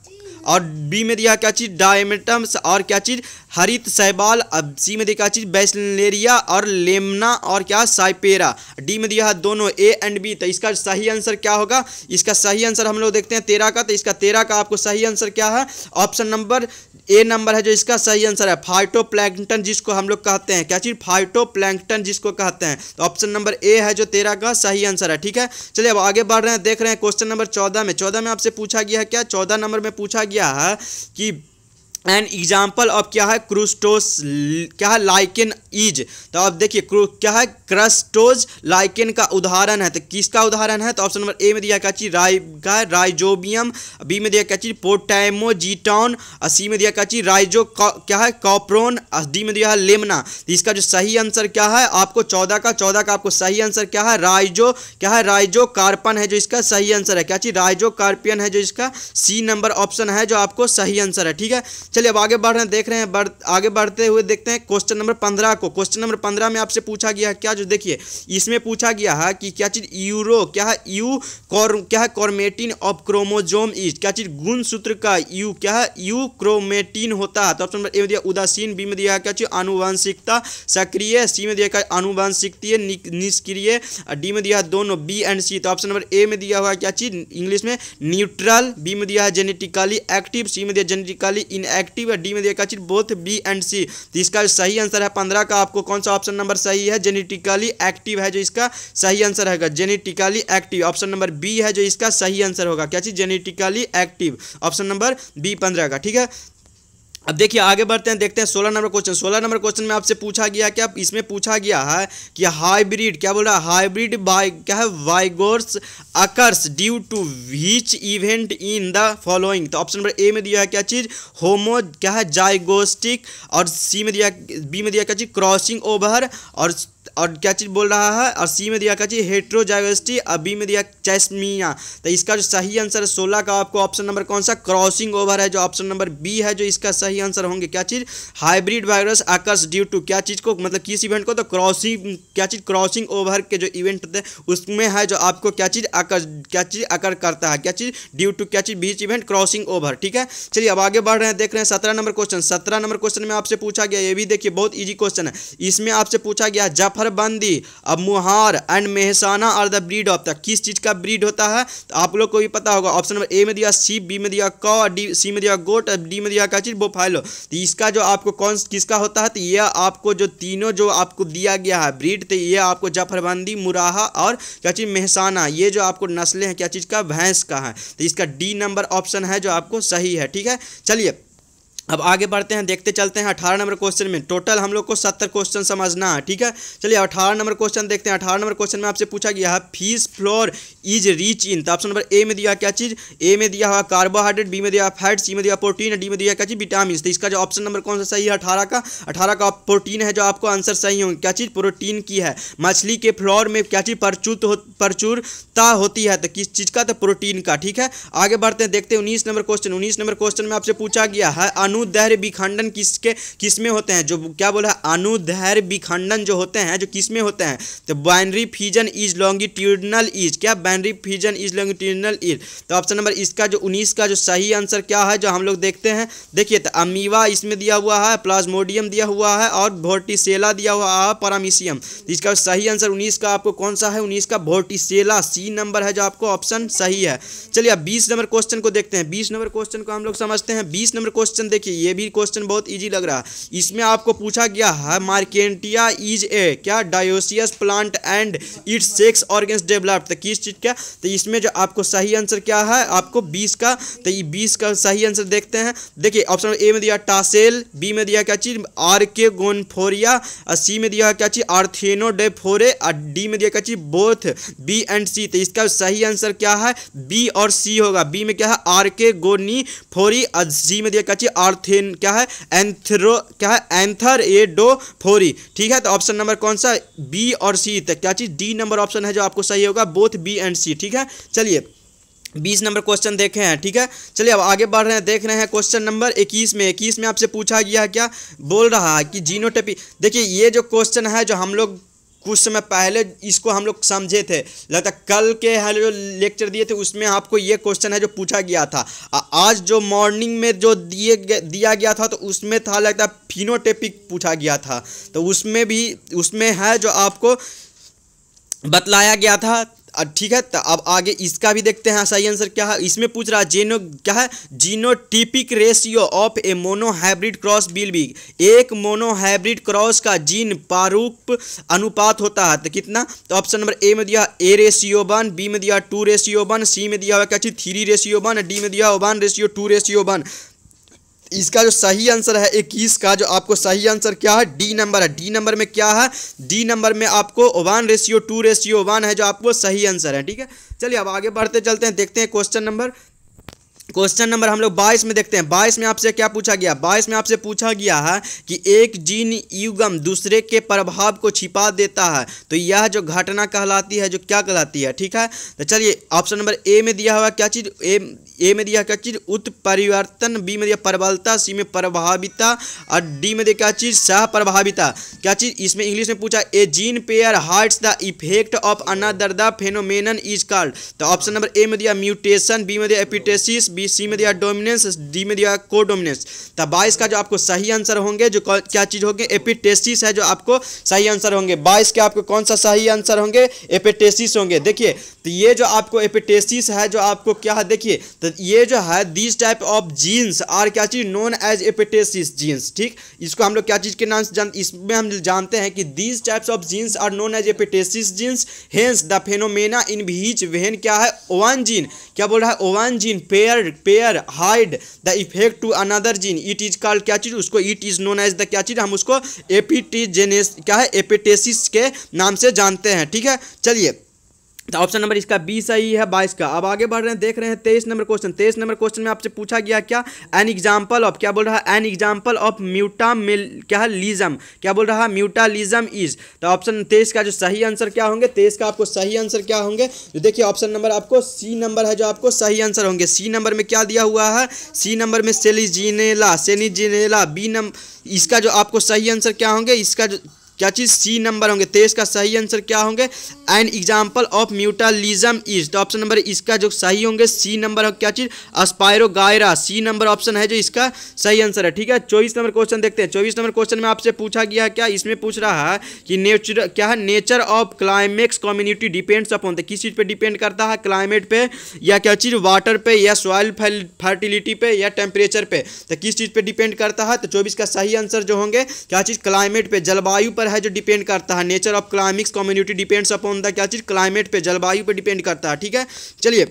और बी में दिया क्या चीज़ डायमेटम्स और क्या चीज़ हरित सहबाल अब सी में दिया क्या चीज़ बैसलेरिया और लेमना और क्या साइपेरा डी में दिया है दोनों ए एंड बी तो इसका सही आंसर क्या होगा इसका सही आंसर हम लोग देखते हैं तेरह का तो इसका तेरह का आपको सही आंसर क्या है ऑप्शन नंबर ए नंबर है जो इसका सही आंसर है फाइटोप्लैंकटन जिसको हम लोग कहते हैं क्या चीज़ फाइटोप्लैंकटन जिसको कहते हैं तो ऑप्शन नंबर ए है जो तेरह का सही आंसर है ठीक है चलिए अब आगे बढ़ रहे हैं देख रहे हैं क्वेश्चन नंबर चौदह में चौदह में आपसे पूछा गया है क्या चौदह नंबर में पूछा गया है कि एन एग्जाम्पल ऑफ क्या है क्रूस्टोस क्या है लाइकिन इज तो अब देखिए क्या है क्रस्टोज लाइकिन का उदाहरण है तो किसका उदाहरण है तो ऑप्शन नंबर ए में दिया क्या चीज राय का राइजोबियम बी में दिया क्या चीज पोटैमोजीटॉन सी में दिया क्या चीज राइजो क्या है कॉप्रोन डी में दिया है लेमना तो इसका जो सही आंसर क्या है आपको चौदह का चौदह का आपको सही आंसर क्या है राइजो क्या है राइजो कार्पन है जो इसका सही आंसर है क्या चीज राइजो कार्पियन है जो इसका सी नंबर ऑप्शन है जो आपको सही आंसर है ठीक है चलिए अब आगे बढ़ रहे हैं देख रहे हैं बढ़ आगे बढ़ते हुए देखते हैं क्वेश्चन नंबर पंद्रह को क्वेश्चन नंबर पंद्रह में आपसे पूछा गया है क्या जो देखिए इसमें पूछा गया है कि क्या चीज़ यूरो क्या है यू कॉर क्या है कॉर्मेटिन ऑफ क्रोमोजोम इज क्या चीज़ गुण सूत्र का यू क्या है यू क्रोमेटिन होता है तो ऑप्शन नंबर ए में दिया उदासीन बी में दिया क्या चीज़ आनुवंशिकता सक्रिय सी में दिया अनुवंशिकीय निष्क्रिय डी में दिया दोनों बी एंड सी तो ऑप्शन नंबर ए में दिया हुआ क्या चीज़ इंग्लिश में न्यूट्रल बी में दिया है जेनेटिकली एक्टिव सी में दिया जेनेटिकली इन एक्टिव है डी में दिया चीज बोथ बी एंड सी तो इसका सही आंसर है पंद्रह का आपको कौन सा ऑप्शन नंबर सही है जेनेटिकली एक्टिव है जो इसका सही आंसर है genetically active option number B है जो इसका सही आंसर होगा क्या चीज genetically active option number B पंद्रह का ठीक है अब देखिए आगे बढ़ते हैं देखते हैं सोलह नंबर क्वेश्चन सोलह नंबर क्वेश्चन में आपसे पूछा गया क्या इसमें पूछा गया है कि हाइब्रिड क्या बोल रहा है हाइब्रिड बाई क्या है vigours occurs due to which event in the following तो ऑप्शन नंबर ए में दिया है क्या चीज़ होमो क्या है जाइगोस्टिक और सी में दिया बी में दिया क्या चीज़ क्रॉसिंग ओवर और और क्या चीज़ बोल रहा है और सी में दिया क्या चीज़ हेट्रोजाइवेस्टी और बी में दिया चैसमिया तो इसका जो सही आंसर है सोलह का आपको ऑप्शन नंबर कौन सा क्रॉसिंग ओवर है जो ऑप्शन नंबर बी है जो इसका सही आंसर होंगे क्या चीज़ hybrid virus occurs due to क्या चीज़ को मतलब किस इवेंट को तो क्रॉसिंग क्या चीज़ क्रॉसिंग ओवर के जो इवेंट होते हैं उसमें है जो आपको क्या चीज़ आकर क्या चीज़ आकर करता है क्या चीज़ ड्यू टू क्या चीज़ बीच इवेंट क्रॉसिंग ओवर ठीक है चलिए अब आगे बढ़ रहे हैं देख रहे हैं सत्रह नंबर क्वेश्चन सत्रह नंबर क्वेश्चन में आपसे पूछा गया ये भी देखिए बहुत ईजी क्वेश्चन है इसमें आपसे पूछा गया जफर मोहरबंदी अब Murrah and Mehsana are the breed of the किस चीज़ का ब्रीड होता है तो आप लोग को भी पता होगा ऑप्शन नंबर ए में दिया सी बी में दिया कौ डी सी में दिया गोट और डी में दिया क्या चीज़ बोफाइलो तो इसका जो आपको कौन किसका होता है तो यह आपको जो तीनों जो आपको दिया गया है ब्रीड तो यह आपको जफरबंदी मुराहा और क्या चीज़ मेहसाना ये जो आपको नस्लें हैं क्या चीज़ का भैंस का है तो इसका डी नंबर ऑप्शन है जो आपको सही है ठीक है चलिए अब आगे बढ़ते हैं देखते चलते हैं अठारह नंबर क्वेश्चन में टोटल हम लोग को सत्तर क्वेश्चन समझना है ठीक है चलिए अठारह नंबर क्वेश्चन देखते हैं अठारह नंबर क्वेश्चन में आपसे पूछा गया है fish flour is rich in तो ऑप्शन नंबर ए में दिया क्या चीज़ ए में दिया हुआ कार्बोहाइड्रेट बी में दिया फैट सी में दिया प्रोटीन डी में दिया क्या चीज़ विटामिन तो इसका जो ऑप्शन नंबर कौन सा सही है अठारह का अठारह का प्रोटीन है जो आपको आंसर सही होंगे क्या चीज़ प्रोटीन की है मछली के फ्लोर में क्या चीज़ प्रचुत प्रचुरता होती है तो किस चीज़ का तो प्रोटीन का ठीक है आगे बढ़ते हैं देखते हैं उन्नीस नंबर क्वेश्चन उन्नीस नंबर क्वेश्चन में आपसे पूछा गया है अनु अनुदैर्य विखंडन किसके किसमें होते हैं जो क्या बोला है अनुदैर्य विखंडन जो होते हैं जो किसमें होते हैं तो binary fission is longitudinal is क्या binary fission is longitudinal is तो ऑप्शन नंबर इसका जो उन्नीस का जो सही आंसर क्या है जो हम लोग देखते हैं देखिए तो अमीवा इसमें दिया हुआ है प्लाज्मोडियम दिया हुआ है और वोर्टिसेला दिया हुआ है परामिसियम तो इसका सही आंसर उन्नीस का आपको कौन सा है उन्नीस का वोर्टिसेला सी नंबर है जो आपको ऑप्शन सही है चलिए अब बीस नंबर क्वेश्चन को देखते हैं बीस नंबर क्वेश्चन को हम लोग समझते हैं बीस नंबर क्वेश्चन देखिए देखिए ये भी क्वेश्चन बहुत इजी लग रहा है इसमें आपको पूछा गया है मार्केटिया इज ए क्या dioecious plant and its sex organs developed तो किस चीज़ का तो इसमें जो आपको सही आंसर क्या है आपको बीस का तो ये बीस का सही आंसर देखते हैं देखिए ऑप्शन ए में दिया टासेल बी में दिया क्या चीज़ आर के गोनफोरिया सी में दिया क्या चीज़ आर्थेनोडेफोरे और डी में दिया क्या चीज़ बोथ बी एंड सी तो इसका सही आंसर क्या है बी और सी होगा बी में क्या है आर के गोनी फोरी और सी में दिया क्या चीज़ आर एंथारथिन क्या है एंथ्रो क्या है एंथर एडोफोरी ठीक है तो ऑप्शन नंबर कौन सा बी और सी तो क्या चीज़ डी नंबर ऑप्शन है जो आपको सही होगा बोथ बी एंड सी ठीक है चलिए बीस नंबर क्वेश्चन देखे हैं ठीक है चलिए अब आगे बढ़ रहे हैं देख रहे हैं क्वेश्चन नंबर इक्कीस में इक्कीस में आपसे पूछा गया है क्या बोल रहा है कि जीनोटेपी देखिए ये जो क्वेश्चन है जो हम लोग कुछ समय पहले इसको हम लोग समझे थे लगता कल के हम जो लेक्चर दिए थे उसमें आपको ये क्वेश्चन है जो पूछा गया था आज जो मॉर्निंग में जो दिए दिया गया था तो उसमें था लगता फिनोटेपिक पूछा गया था तो उसमें भी उसमें है जो आपको बतलाया गया था ठीक है तो अब आगे इसका भी देखते हैं सही आंसर क्या है इसमें पूछ रहा है जेनो क्या है genotypic ratio of a monohybrid cross बिल भी एक मोनोहाइब्रिड क्रॉस का जीन पारूप अनुपात होता है तो कितना तो ऑप्शन नंबर ए में दिया ए रेशियो वन बी में दिया टू रेशियो वन सी में दिया हुआ क्या चीज थ्री रेशियो वन डी में दिया one ratio two ratio one इसका जो सही आंसर है इक्कीस का जो आपको सही आंसर क्या है डी नंबर है डी नंबर में क्या है डी नंबर में आपको one ratio two ratio one है जो आपको सही आंसर है ठीक है चलिए अब आगे बढ़ते चलते हैं देखते हैं क्वेश्चन नंबर क्वेश्चन नंबर हम लोग बाईस में देखते हैं बाईस में आपसे क्या पूछा गया बाईस में आपसे पूछा गया है कि एक जीन युगम दूसरे के प्रभाव को छिपा देता है तो यह जो घटना कहलाती है जो क्या कहलाती है ठीक है तो चलिए ऑप्शन नंबर ए में दिया हुआ क्या चीज़ ए ए में दिया क्या चीज़ उत्परिवर्तन बी में दिया प्रबलता सी में प्रभाविता और डी में दिया क्या चीज़ सह प्रभाविता क्या चीज़ इसमें इंग्लिश में पूछा a gene pair hides the effect of another the phenomenon is called तो ऑप्शन नंबर ए में दिया म्यूटेशन बी में दिया एपिटेसिस बी सी में दिया डोमिनेंस डी में दिया को डोमिनेंस तो बाईस का जो आपको सही आंसर होंगे जो क्या चीज़ होंगे एपिटेसिस है जो आपको सही आंसर होंगे बाईस के आपको कौन सा सही आंसर होंगे एपिटेसिस होंगे देखिए तो ये जो आपको एपिटेसिस है जो आपको क्या है देखिए तो तो ये जो है this type of genes are क्या चीज़ नोन एज एपेटेसिस जीन्स ठीक इसको हम लोग क्या चीज़ के नाम से जान इसमें हम जानते हैं कि these types of genes are known as epistasis genes hence the phenomena in which when क्या है ओवन जीन क्या बोल रहा है one gene pair pair hide the effect to another gene it is called क्या चीज़ उसको it is known as the क्या चीज़ हम उसको एपिटीजेनेस क्या है एपेटेसिस के नाम से जानते हैं ठीक है चलिए तो ऑप्शन नंबर इसका बी सही है बाईस का अब आगे बढ़ रहे हैं देख रहे हैं तेईस नंबर क्वेश्चन तेईस नंबर क्वेश्चन में आपसे पूछा गया क्या एन एग्जाम्पल ऑफ क्या बोल रहा है एन एग्जाम्पल ऑफ म्यूटा मिल क्या है लीजम क्या बोल रहा है म्यूटालिज्म इज तो ऑप्शन तेईस का जो सही आंसर क्या होंगे तेईस का आपको सही आंसर क्या होंगे जो तो देखिए ऑप्शन नंबर आपको सी नंबर है जो आपको सही आंसर होंगे सी नंबर में क्या दिया हुआ है सी नंबर में सेलिजीनेला सेनिजीनेला बी नंबर इसका जो आपको सही आंसर क्या होंगे इसका जो क्या चीज़ सी नंबर होंगे तेईस का सही आंसर क्या होंगे an example of mutualism is तो ऑप्शन नंबर इसका जो सही होंगे सी नंबर हो क्या चीज़ अस्पायरोगायरा सी नंबर ऑप्शन है जो इसका सही आंसर है ठीक है चौबीस नंबर क्वेश्चन देखते हैं चौबीस नंबर क्वेश्चन में आपसे पूछा गया क्या इसमें पूछ रहा है कि नेचुर क्या है nature of climax community depends upon किस चीज़ पर डिपेंड करता है क्लाइमेट पे या क्या चीज़ वाटर पे या सॉइल फर्टिलिटी पे या टेम्परेचर पे तो किस चीज़ पर डिपेंड करता है तो चौबीस का सही आंसर जो होंगे क्या चीज़ क्लाइमेट पे जलवायु पर पर है जो डिपेंड करता है nature of climax community depends upon the क्या चीज़ क्लाइमेट पे जलवायु पे डिपेंड करता है ठीक है चलिए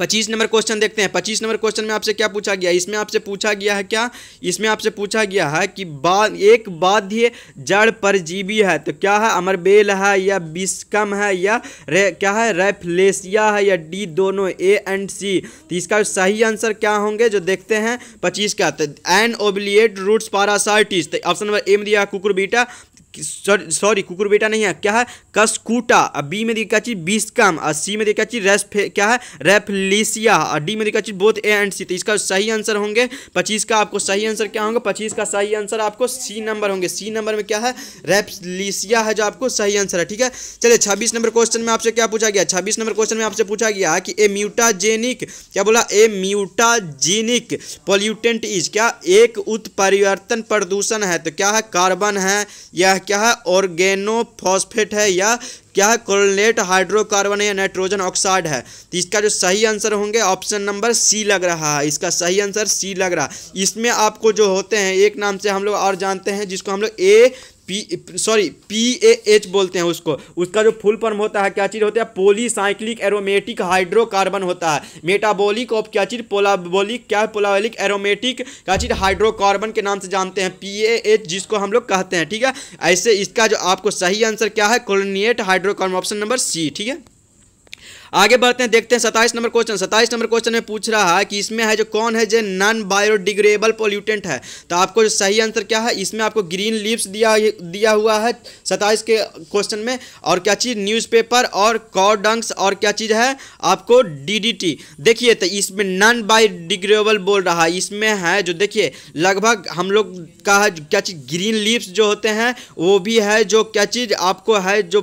पच्चीस नंबर क्वेश्चन देखते हैं पच्चीस नंबर क्वेश्चन में आपसे क्या पूछा गया इसमें आपसे पूछा गया है क्या इसमें आपसे पूछा गया है कि बा एक बाध्य जड़ परजीवी है तो क्या है अमरबेल है या बिस्कम है या रे, क्या है रेफलेसिया है या डी दोनों ए एंड सी तो इसका सही आंसर क्या होंगे जो देखते हैं पच्चीस का तो an obligate roots parasites option number A में दिया कुकुरबीटा सॉरी कुकुर बेटा नहीं है क्या है कसकूटा बी में देखा क्या चीज बीसकम और सी में देखा चीज रेस क्या है रेफलिसिया और डी में देखा चीज बोथ ए एंड सी तो इसका सही आंसर होंगे पच्चीस का आपको सही आंसर क्या होंगे पच्चीस का सही आंसर आपको सी नंबर होंगे सी नंबर में क्या है रेफलिसिया है जो आपको सही आंसर है ठीक है चलिए छब्बीस नंबर क्वेश्चन में आपसे क्या पूछा गया छब्बीस नंबर क्वेश्चन में आपसे पूछा गया कि ए म्यूटाजेनिक क्या बोला ए म्यूटाजेनिक पोल्यूटेंट इज क्या एक उत्परिवर्तन प्रदूषण है तो क्या है कार्बन है यह क्या है ऑर्गेनोफॉस्फेट है या क्या है हाइड्रोकार्बन या नाइट्रोजन ऑक्साइड है तो इसका जो सही आंसर होंगे ऑप्शन नंबर सी लग रहा है इसका सही आंसर सी लग रहा है इसमें आपको जो होते हैं एक नाम से हम लोग और जानते हैं जिसको हम लोग A P sorry P A H बोलते हैं उसको उसका जो फुल फॉर्म होता है क्या चीज़ होता है पोलीसाइक्लिक एरोमेटिक हाइड्रोकार्बन होता है मेटाबोलिक ऑफ क्या चीज़ पोलाबोलिक क्या पोलाबोलिक एरोमेटिक क्या चीज़ हाइड्रोकार्बन के नाम से जानते हैं पी ए एच जिसको हम लोग कहते हैं ठीक है ऐसे इसका जो आपको सही आंसर क्या है chlorinated hydrocarbon option number C ठीक है आगे बढ़ते हैं देखते हैं सताइस नंबर क्वेश्चन सताइस नंबर क्वेश्चन में पूछ रहा है कि इसमें है जो कौन है जो नॉन बायोडिग्रेबल पोल्यूटेंट है तो आपको जो सही आंसर क्या है इसमें आपको ग्रीन लीव्स दिया दिया हुआ है सताइस के क्वेश्चन में और क्या चीज़ न्यूज़पेपर और कॉडंक्स और क्या चीज़ है आपको डी देखिए तो इसमें नॉन बायोडिग्रेबल बोल रहा है इसमें है जो देखिए लगभग हम लोग का है क्या चीज़ ग्रीन लीव्स जो होते हैं वो भी है जो क्या चीज़ आपको है जो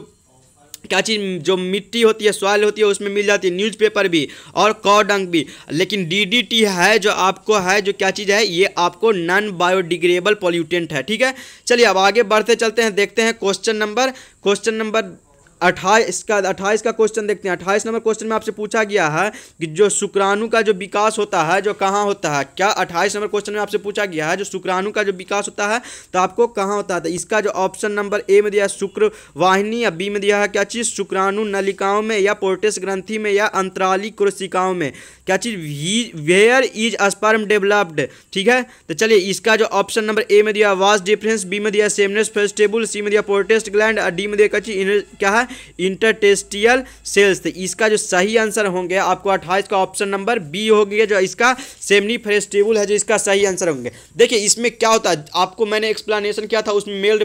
क्या चीज़ जो मिट्टी होती है सॉइल होती है उसमें मिल जाती है न्यूज़पेपर भी और कॉडंग भी लेकिन डीडीटी है जो आपको है जो क्या चीज़ है ये आपको नॉन बायोडिग्रेबल पॉल्यूटेंट है ठीक है चलिए अब आगे बढ़ते चलते हैं देखते हैं क्वेश्चन नंबर क्वेश्चन नंबर अट्ठाईस का अट्ठाईस का क्वेश्चन देखते हैं अट्ठाईस नंबर क्वेश्चन में आपसे पूछा गया है कि जो शुक्राणु का जो विकास होता है जो कहाँ होता है क्या अट्ठाईस नंबर क्वेश्चन में आपसे पूछा गया है जो शुक्राणु का जो विकास होता है तो आपको कहाँ होता है तो इसका जो ऑप्शन नंबर ए में दिया है शुक्र वाहिनी या बी में दिया है क्या चीज़ शुक्राणु नलिकाओं में या पोर्टेस ग्रंथि में या अंतराली कृषिकाओं में क्या चीज़ वेयर इज अस्पर्म डेवलप्ड ठीक है तो चलिए इसका जो ऑप्शन नंबर ए में दिया वास डिफरेंस बी में दिया सेमनेस फेस्टेबल सी में दिया पोर्टेस्ट ग्लैंड डी में दिया क्या चीज क्या है इंटरटेस्टियल सेल्स तो इसका जो सही आंसर होंगे आपको अट्ठाईस का ऑप्शन नंबर बी हो गया जो इसका सेमनी फेस्टिवल है जो इसका सही आंसर होंगे देखिए इसमें क्या होता है आपको मैंने एक्सप्लानेशन किया था उसमें मेल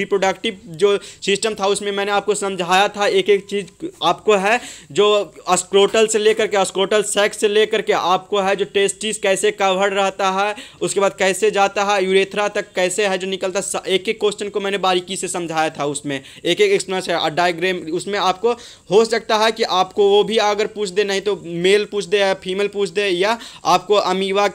रिप्रोडक्टिव जो सिस्टम था उसमें मैंने आपको समझाया था एक एक चीज़ आपको है जो अस्क्रोटल से लेकर के अस्क्रोटल सेक्स से लेकर के आपको है जो टेस्टिस कैसे कवर रहता है उसके बाद कैसे जाता है यूरेथ्रा तक कैसे है जो निकलता है एक एक क्वेश्चन को मैंने बारीकी से समझाया था उसमें एक एक एक्सप्लेन डायग्राम इंस्टाग्राम उसमें आपको हो सकता है कि आपको वो भी अगर पूछ दे नहीं तो मेल पूछ दे या फीमेल पूछ दे या आपको अमीवा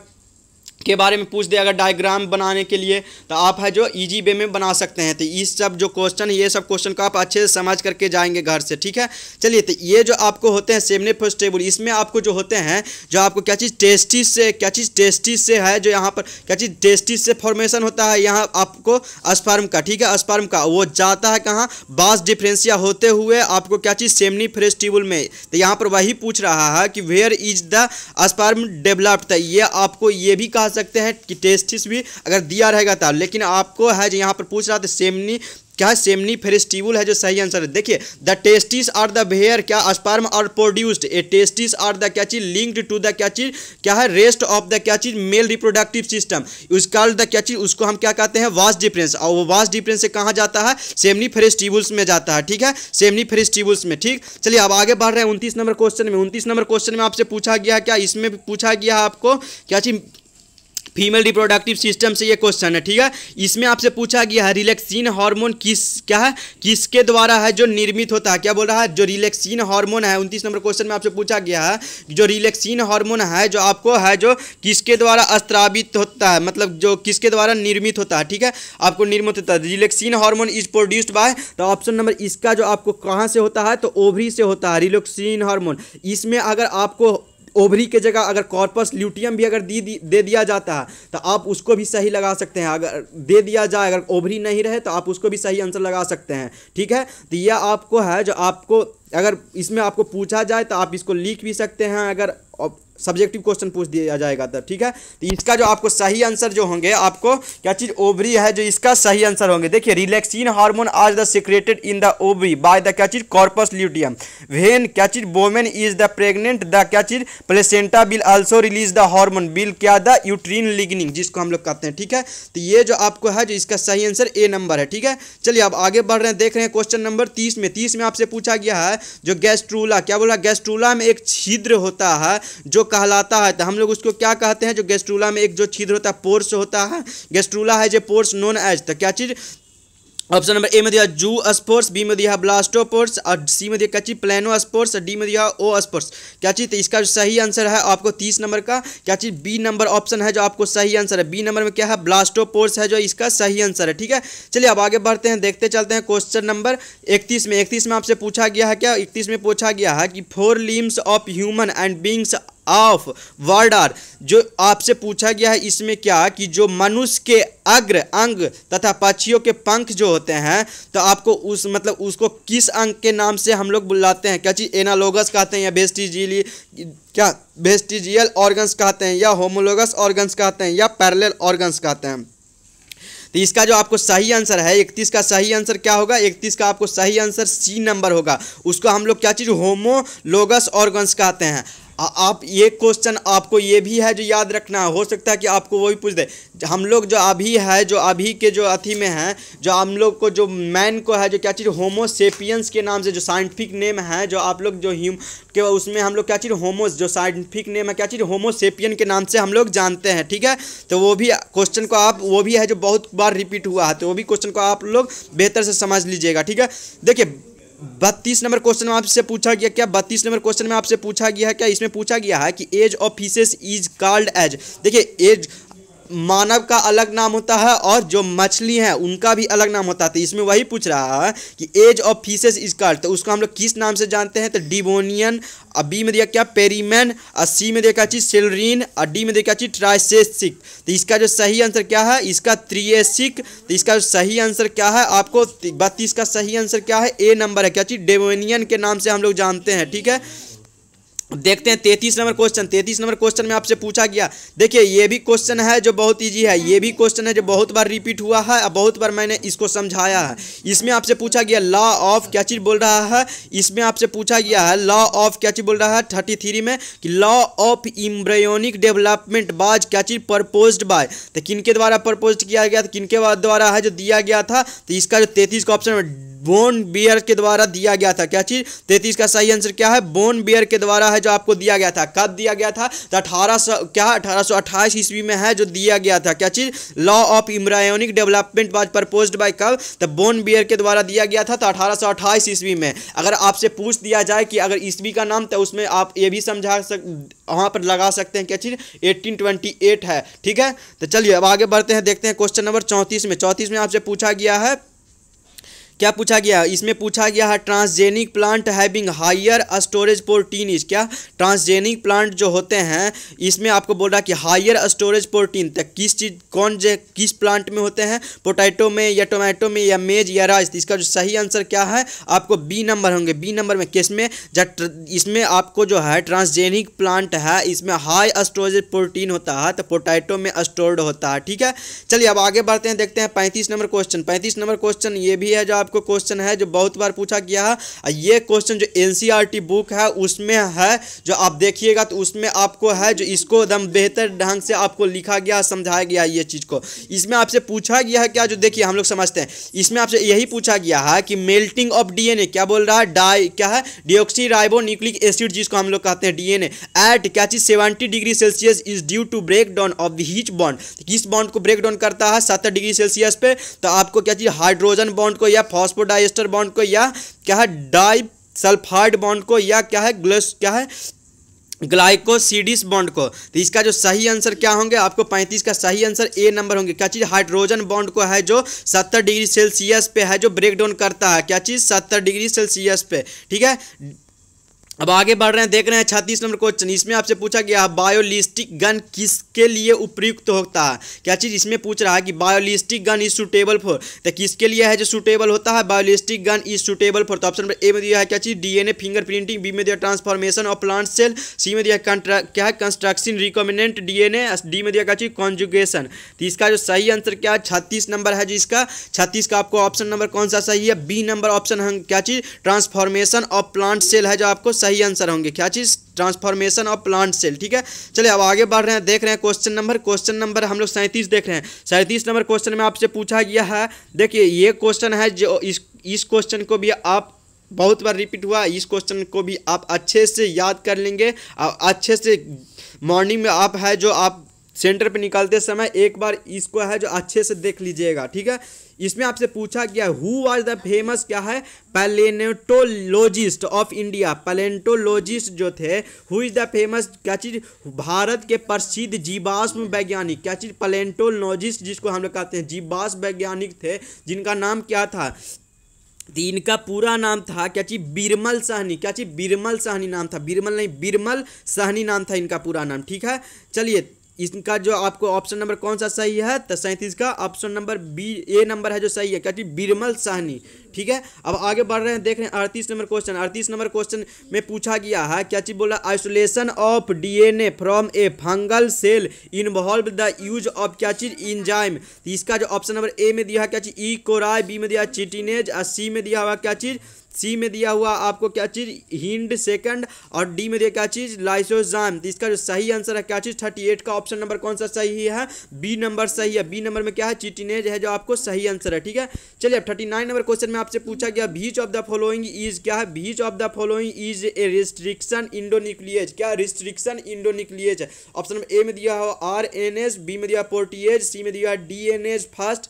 के बारे में पूछ दे अगर डायग्राम बनाने के लिए तो आप है जो ईजी वे में बना सकते हैं तो ये सब जो क्वेश्चन है ये सब क्वेश्चन को आप अच्छे से समझ करके जाएंगे घर से ठीक है चलिए तो ये जो आपको होते हैं सेमने फर्स्ट टेबल इसमें आपको जो होते हैं जो आपको क्या चीज़ टेस्टी से क्या चीज़ टेस्टी से है जो यहाँ पर क्या चीज़ टेस्टी से फॉर्मेशन होता है यहाँ आपको अस्फार्म का ठीक है अस्फार्म का वो जाता है कहाँ बास डिफ्रेंसिया होते हुए आपको क्या चीज़ सेमनी फर्स्ट टेबल में तो यहाँ पर वही पूछ रहा है कि where is the sperm developed ये आपको ये भी कहा कह सकते हैं कि टेस्टिस भी अगर दिया रहेगा तब तो। लेकिन आपको है जो यहाँ पर पूछ रहा था सेमनी क्या है सेमनी फेरिस्टिबुल है जो सही आंसर है देखिए the testis are the where क्या sperm are produced a testis are the क्या चीज लिंक्ड टू द क्या चीज क्या है रेस्ट ऑफ द क्या चीज male reproductive system is called the क्या चीज उसको हम क्या कहते हैं वास डिफरेंस और वो वास डिफरेंस से कहाँ जाता है सेमनी फेरिस्टिबुल्स में जाता है ठीक है सेमनी फेरिस्टिबुल्स में ठीक चलिए अब आगे बढ़ रहे हैं उनतीस नंबर क्वेश्चन में उनतीस नंबर क्वेश्चन में आपसे पूछा गया क्या इसमें पूछा गया आपको क्या चीज फीमेल रिप्रोडक्टिव सिस्टम से ये क्वेश्चन है ठीक है इसमें आपसे पूछा गया है रिलेक्सिन हार्मोन किस क्या है किसके द्वारा है जो निर्मित होता है क्या बोल रहा है जो रिलेक्सिन हार्मोन है उनतीस नंबर क्वेश्चन में आपसे पूछा गया है जो रिलेक्सिन हार्मोन है जो आपको है जो किसके द्वारा स्त्रावित होता है मतलब जो किसके द्वारा निर्मित होता है ठीक है आपको निर्मित होता है relaxin hormone is produced by तो ऑप्शन नंबर इसका जो आपको कहाँ से होता है तो ओवरी से होता है रिलेक्सिन हार्मोन इसमें अगर आपको ओवरी के जगह अगर कॉर्पस ल्यूटियम भी अगर दी, दी दे दिया जाता है तो आप उसको भी सही लगा सकते हैं अगर दे दिया जाए अगर ओवरी नहीं रहे तो आप उसको भी सही आंसर लगा सकते हैं ठीक है तो यह आपको है जो आपको अगर इसमें आपको पूछा जाए तो आप इसको लिख भी सकते हैं अगर सब्जेक्टिव क्वेश्चन पूछ दिया जाएगा तब तो ठीक है तो इसका जो आपको सही आंसर जो होंगे आपको क्या चीज़ ओवरी है जो इसका सही आंसर होंगे देखिए रिलैक्सिन हार्मोन आज the secreted in the ovary by the क्या चीज़ कॉर्पस ल्यूटियम वेन क्या चीज़ women is the pregnant the क्या चीज़ placenta will also release the hormone will क्या द यूट्रीन लिगनिंग जिसको हम लोग कहते हैं ठीक है तो ये जो आपको है जो इसका सही आंसर ए नंबर है ठीक है चलिए आप आगे बढ़ रहे हैं देख रहे हैं क्वेश्चन नंबर तीस में तीस में आपसे पूछा गया है जो गैस्ट्रूला क्या बोला गैस्ट्रूला में एक छिद्र होता है जो कहलाता है तो हम लोग उसको क्या कहते हैं जो गेस्ट्रूला में एक जो छिद्र होता है पोर्स होता है गेस्ट्रूला है जो पोर्स नॉन एज तो क्या चीज़ ऑप्शन नंबर ए में दिया जू स्पोर्ट्स बी में दिया ब्लास्टो स्पोर्ट्स और सी में दिया क्या चीज प्लेनो स्पोर्ट्स और डी में दिया ओ स्पोर्ट्स क्या चीज तो इसका जो सही आंसर है आपको तीस नंबर का क्या चीज बी नंबर ऑप्शन है जो आपको सही आंसर है बी नंबर में क्या है ब्लास्टो स्पोर्ट्स है जो इसका सही आंसर है ठीक है चलिए अब आगे बढ़ते हैं देखते चलते हैं क्वेश्चन नंबर इकतीस में इकतीस में आपसे पूछा गया है क्या इकतीस में पूछा गया है कि forelimbs of human and beings of world are जो आपसे पूछा गया है इसमें क्या कि जो मनुष्य के अग्र अंग तथा पक्षियों के पंख जो होते हैं तो आपको उस मतलब उसको किस अंग के नाम से हम लोग बुलाते हैं क्या चीज़ एनालोगस कहते हैं या बेस्टिजिली क्या बेस्टिजियल ऑर्गन्स कहते हैं या होमोलोगस ऑर्गन्स कहते हैं या पैरेलल ऑर्गन्स कहते हैं तो इसका जो आपको सही आंसर है इकतीस का सही आंसर क्या होगा इकतीस का आपको सही आंसर सी नंबर होगा उसको हम लोग क्या चीज़ होमोलोगस ऑर्गन्स कहते हैं आप ये क्वेश्चन आपको ये भी है जो याद रखना है हो सकता है कि आपको वो भी पूछ दे हम लोग जो अभी है जो अभी के जो अथी में हैं जो हम लोग को जो मैन को है जो क्या चीज़ होमोसेपियंस के नाम से जो साइंटिफिक नेम है जो आप लोग जो ह्यूम के उसमें हम लोग क्या चीज़ होमो जो साइंटिफिक नेम है क्या चीज़ होमोसेपियन के नाम से हम लोग जानते हैं ठीक है तो वो भी क्वेश्चन को आप वो भी है जो बहुत बार रिपीट हुआ है तो वो भी क्वेश्चन को आप लोग बेहतर से समझ लीजिएगा ठीक है देखिए बत्तीस नंबर क्वेश्चन में आपसे पूछा गया क्या बत्तीस नंबर क्वेश्चन में आपसे पूछा गया है क्या इसमें पूछा गया है कि age of faeces is called age देखिए एज मानव का अलग नाम होता है और जो मछली है उनका भी अलग नाम होता है तो इसमें वही पूछ रहा है कि age of faeces is called तो उसको हम लोग किस नाम से जानते हैं तो डिबोनियन बी में दिया क्या पेरीमैन और सी में देखा चीज सिलरीन और डी में देखा चीज ट्राइसेसिक तो इसका जो सही आंसर क्या है इसका त्रिएसिक तो इसका जो सही आंसर क्या है आपको बत्तीस का सही आंसर क्या है ए नंबर है क्या चीज डेवोनियन के नाम से हम लोग जानते हैं ठीक है देखते हैं तैतीस नंबर क्वेश्चन तैतीस नंबर क्वेश्चन में आपसे पूछा गया देखिए ये भी क्वेश्चन है जो बहुत इजी है ये भी क्वेश्चन है जो बहुत बार रिपीट हुआ है और बहुत बार मैंने इसको समझाया है इसमें आपसे पूछा गया लॉ ऑफ क्या चीज़ बोल रहा है इसमें आपसे पूछा गया है लॉ ऑफ क्या चीज़ बोल रहा है थर्टी थ्री में कि लॉ ऑफ इम्ब्रयोनिक डेवलपमेंट बाज क्या चीज़ परपोज बाय तो किन के द्वारा परपोज किया गया था किन के द्वारा है जो दिया गया था तो इसका जो तैतीस का ऑप्शन बोन बियर के द्वारा दिया गया था क्या चीज तैतीस का सही आंसर क्या है बोन बियर के द्वारा है जो आपको दिया गया था कब दिया गया था तो अठारह क्या अठारह ईस्वी में है जो दिया गया था क्या चीज law of embryonic development was propose by कब तो बोन बियर के द्वारा दिया गया था तो अठारह ईस्वी में अगर आपसे पूछ दिया जाए कि अगर ईस्वी का नाम तो उसमें आप ये भी समझा सक वहाँ पर लगा सकते हैं क्या चीज 1828 है ठीक है तो चलिए अब आगे बढ़ते हैं देखते हैं क्वेश्चन नंबर चौंतीस में चौंतीस में आपसे पूछा गया है क्या पूछा गया इसमें पूछा गया है transgenic plant having higher storage protein क्या ट्रांसजेनिक प्लांट जो होते हैं इसमें आपको बोल रहा है कि हायर स्टोरेज प्रोटीन तक किस चीज़ कौन जे किस प्लांट में होते हैं पोटैटो में या टोमेटो में या मेज या राइस इसका जो सही आंसर क्या है आपको बी नंबर होंगे बी नंबर में किस में इसमें आपको जो है ट्रांसजेनिक प्लांट है इसमें हाई स्टोरेज प्रोटीन होता है तो पोटैटो में स्टोर्ड होता है ठीक है चलिए अब आगे बढ़ते हैं देखते हैं पैंतीस नंबर क्वेश्चन पैंतीस नंबर क्वेश्चन ये भी है जो आपको क्वेश्चन है जो बहुत बार पूछा गया है ये क्वेश्चन जो एन बुक e है उसमें है जो आप देखिएगा तो उसमें आपको है जो इसको एकदम बेहतर ढंग से आपको लिखा गया समझाया गया ये चीज़ को इसमें आपसे पूछा गया है क्या जो देखिए हम लोग समझते हैं इसमें आपसे यही पूछा गया है कि मेल्टिंग ऑफ डी क्या बोल रहा है डाई क्या है डिओक्सी राइबो न्यूक्लिक एसिड जिसको हम लोग कहते हैं डीएनए एट क्या चीज seventy degree Celsius is due to break down of the which bond किस बॉन्ड को ब्रेक डाउन करता है सत्तर डिग्री सेल्सियस पे तो आपको क्या चीज हाइड्रोजन बॉन्ड को या फॉस्फोडाइस्टर बॉन्ड को या क्या है डाई सल्फाइड बॉन्ड को या क्या है ग्लोस क्या है ग्लाइकोसिडिस बॉन्ड को तो इसका जो सही आंसर क्या होंगे आपको 35 का सही आंसर ए नंबर होंगे क्या चीज़ हाइड्रोजन बॉन्ड को है जो 70 डिग्री सेल्सियस पे है जो ब्रेक डाउन करता है क्या चीज़ 70 डिग्री सेल्सियस पे ठीक है अब आगे बढ़ रहे हैं देख रहे हैं छत्तीस नंबर क्वेश्चन इसमें आपसे पूछा गया बायोलिस्टिक गन किसके लिए उपयुक्त होता है क्या चीज़ इसमें पूछ रहा है कि biolistic gun is suitable for तो किसके लिए है जो सुटेबल होता है biolistic gun is suitable for तो ऑप्शन नंबर ए में दिया है क्या चीज़ डीएनए फिंगर प्रिंटिंग बी में दिया transformation of plant cell C में दिया क्या है कंस्ट्रक्शन रिकॉमिनेंट डीएनए डी में दिया क्या चीज़ कॉन्जुगेशन तो इसका जो सही आंसर क्या है छत्तीस नंबर है जो इसका छत्तीस का आपको ऑप्शन नंबर कौन सा सही है बी नंबर ऑप्शन क्या चीज़ ट्रांसफॉर्मेशन ऑफ प्लांट सेल है जो आपको सही आंसर होंगे क्या चीज़ ट्रांसफॉर्मेशन ऑफ प्लांट सेल ठीक है चलिए अब आगे बढ़ रहे हैं देख रहे हैं क्वेश्चन नंबर क्वेश्चन नंबर हम लोग सैंतीस देख रहे हैं सैंतीस नंबर क्वेश्चन में आपसे पूछा गया है देखिए ये क्वेश्चन है जो इस क्वेश्चन को भी आप बहुत बार रिपीट हुआ इस क्वेश्चन को भी आप अच्छे से याद कर लेंगे अच्छे से मॉर्निंग में आप है जो आप सेंटर पे निकालते समय एक बार इसको है जो अच्छे से देख लीजिएगा ठीक है इसमें आपसे पूछा गया हु आर द फेमस क्या है पैलेनेटोलॉजिस्ट ऑफ इंडिया पैलेंटोलॉजिस्ट जो थे हु इज द फेमस क्या चीज़ भारत के प्रसिद्ध जीवाश्म वैज्ञानिक क्या चीज़ पैलेंटोलॉजिस्ट जिसको हम लोग कहते हैं जीवाश्म वैज्ञानिक थे जिनका नाम क्या था तो इनका पूरा नाम था क्या चीज बिरमल सहनी क्या चीज बिरमल सहनी नाम था बिरमल नहीं बिरमल सहनी नाम था इनका पूरा नाम ठीक है चलिए इनका जो आपको ऑप्शन नंबर कौन सा सही है तो सैंतीस का option number B A number है जो सही है क्या कि बिरमल साहनी ठीक है अब आगे बढ़ रहे हैं देख रहे हैं अड़तीस नंबर क्वेश्चन अड़तीस नंबर क्वेश्चन में पूछा गया है क्या चीज बोला isolation of DNA from a fungal cell involve the use of क्या चीज इंजाइम तो इसका जो ऑप्शन नंबर ए में दिया है क्या चीज ई कोराय बी में दिया चिटिनेज और सी में दिया हुआ क्या चीज सी में दिया हुआ आपको क्या चीज़ हिंड सेकंड और डी में दिया क्या चीज़ लाइसोजाम तो इसका जो सही आंसर है क्या चीज़ थर्टी एट का ऑप्शन नंबर कौन सा सही है बी नंबर सही है बी नंबर में क्या है चिटिनेज है जो आपको सही आंसर है ठीक है चलिए अब थर्टी नाइन नंबर क्वेश्चन में आपसे पूछा गया which of the following is क्या है which of the following is a restriction endonuclease क्या रिस्ट्रिक्शन इंडो है ऑप्शन नंबर ए में दिया हो आर एन एस बी में दिया पोर्टीएज सी में दिया DNase first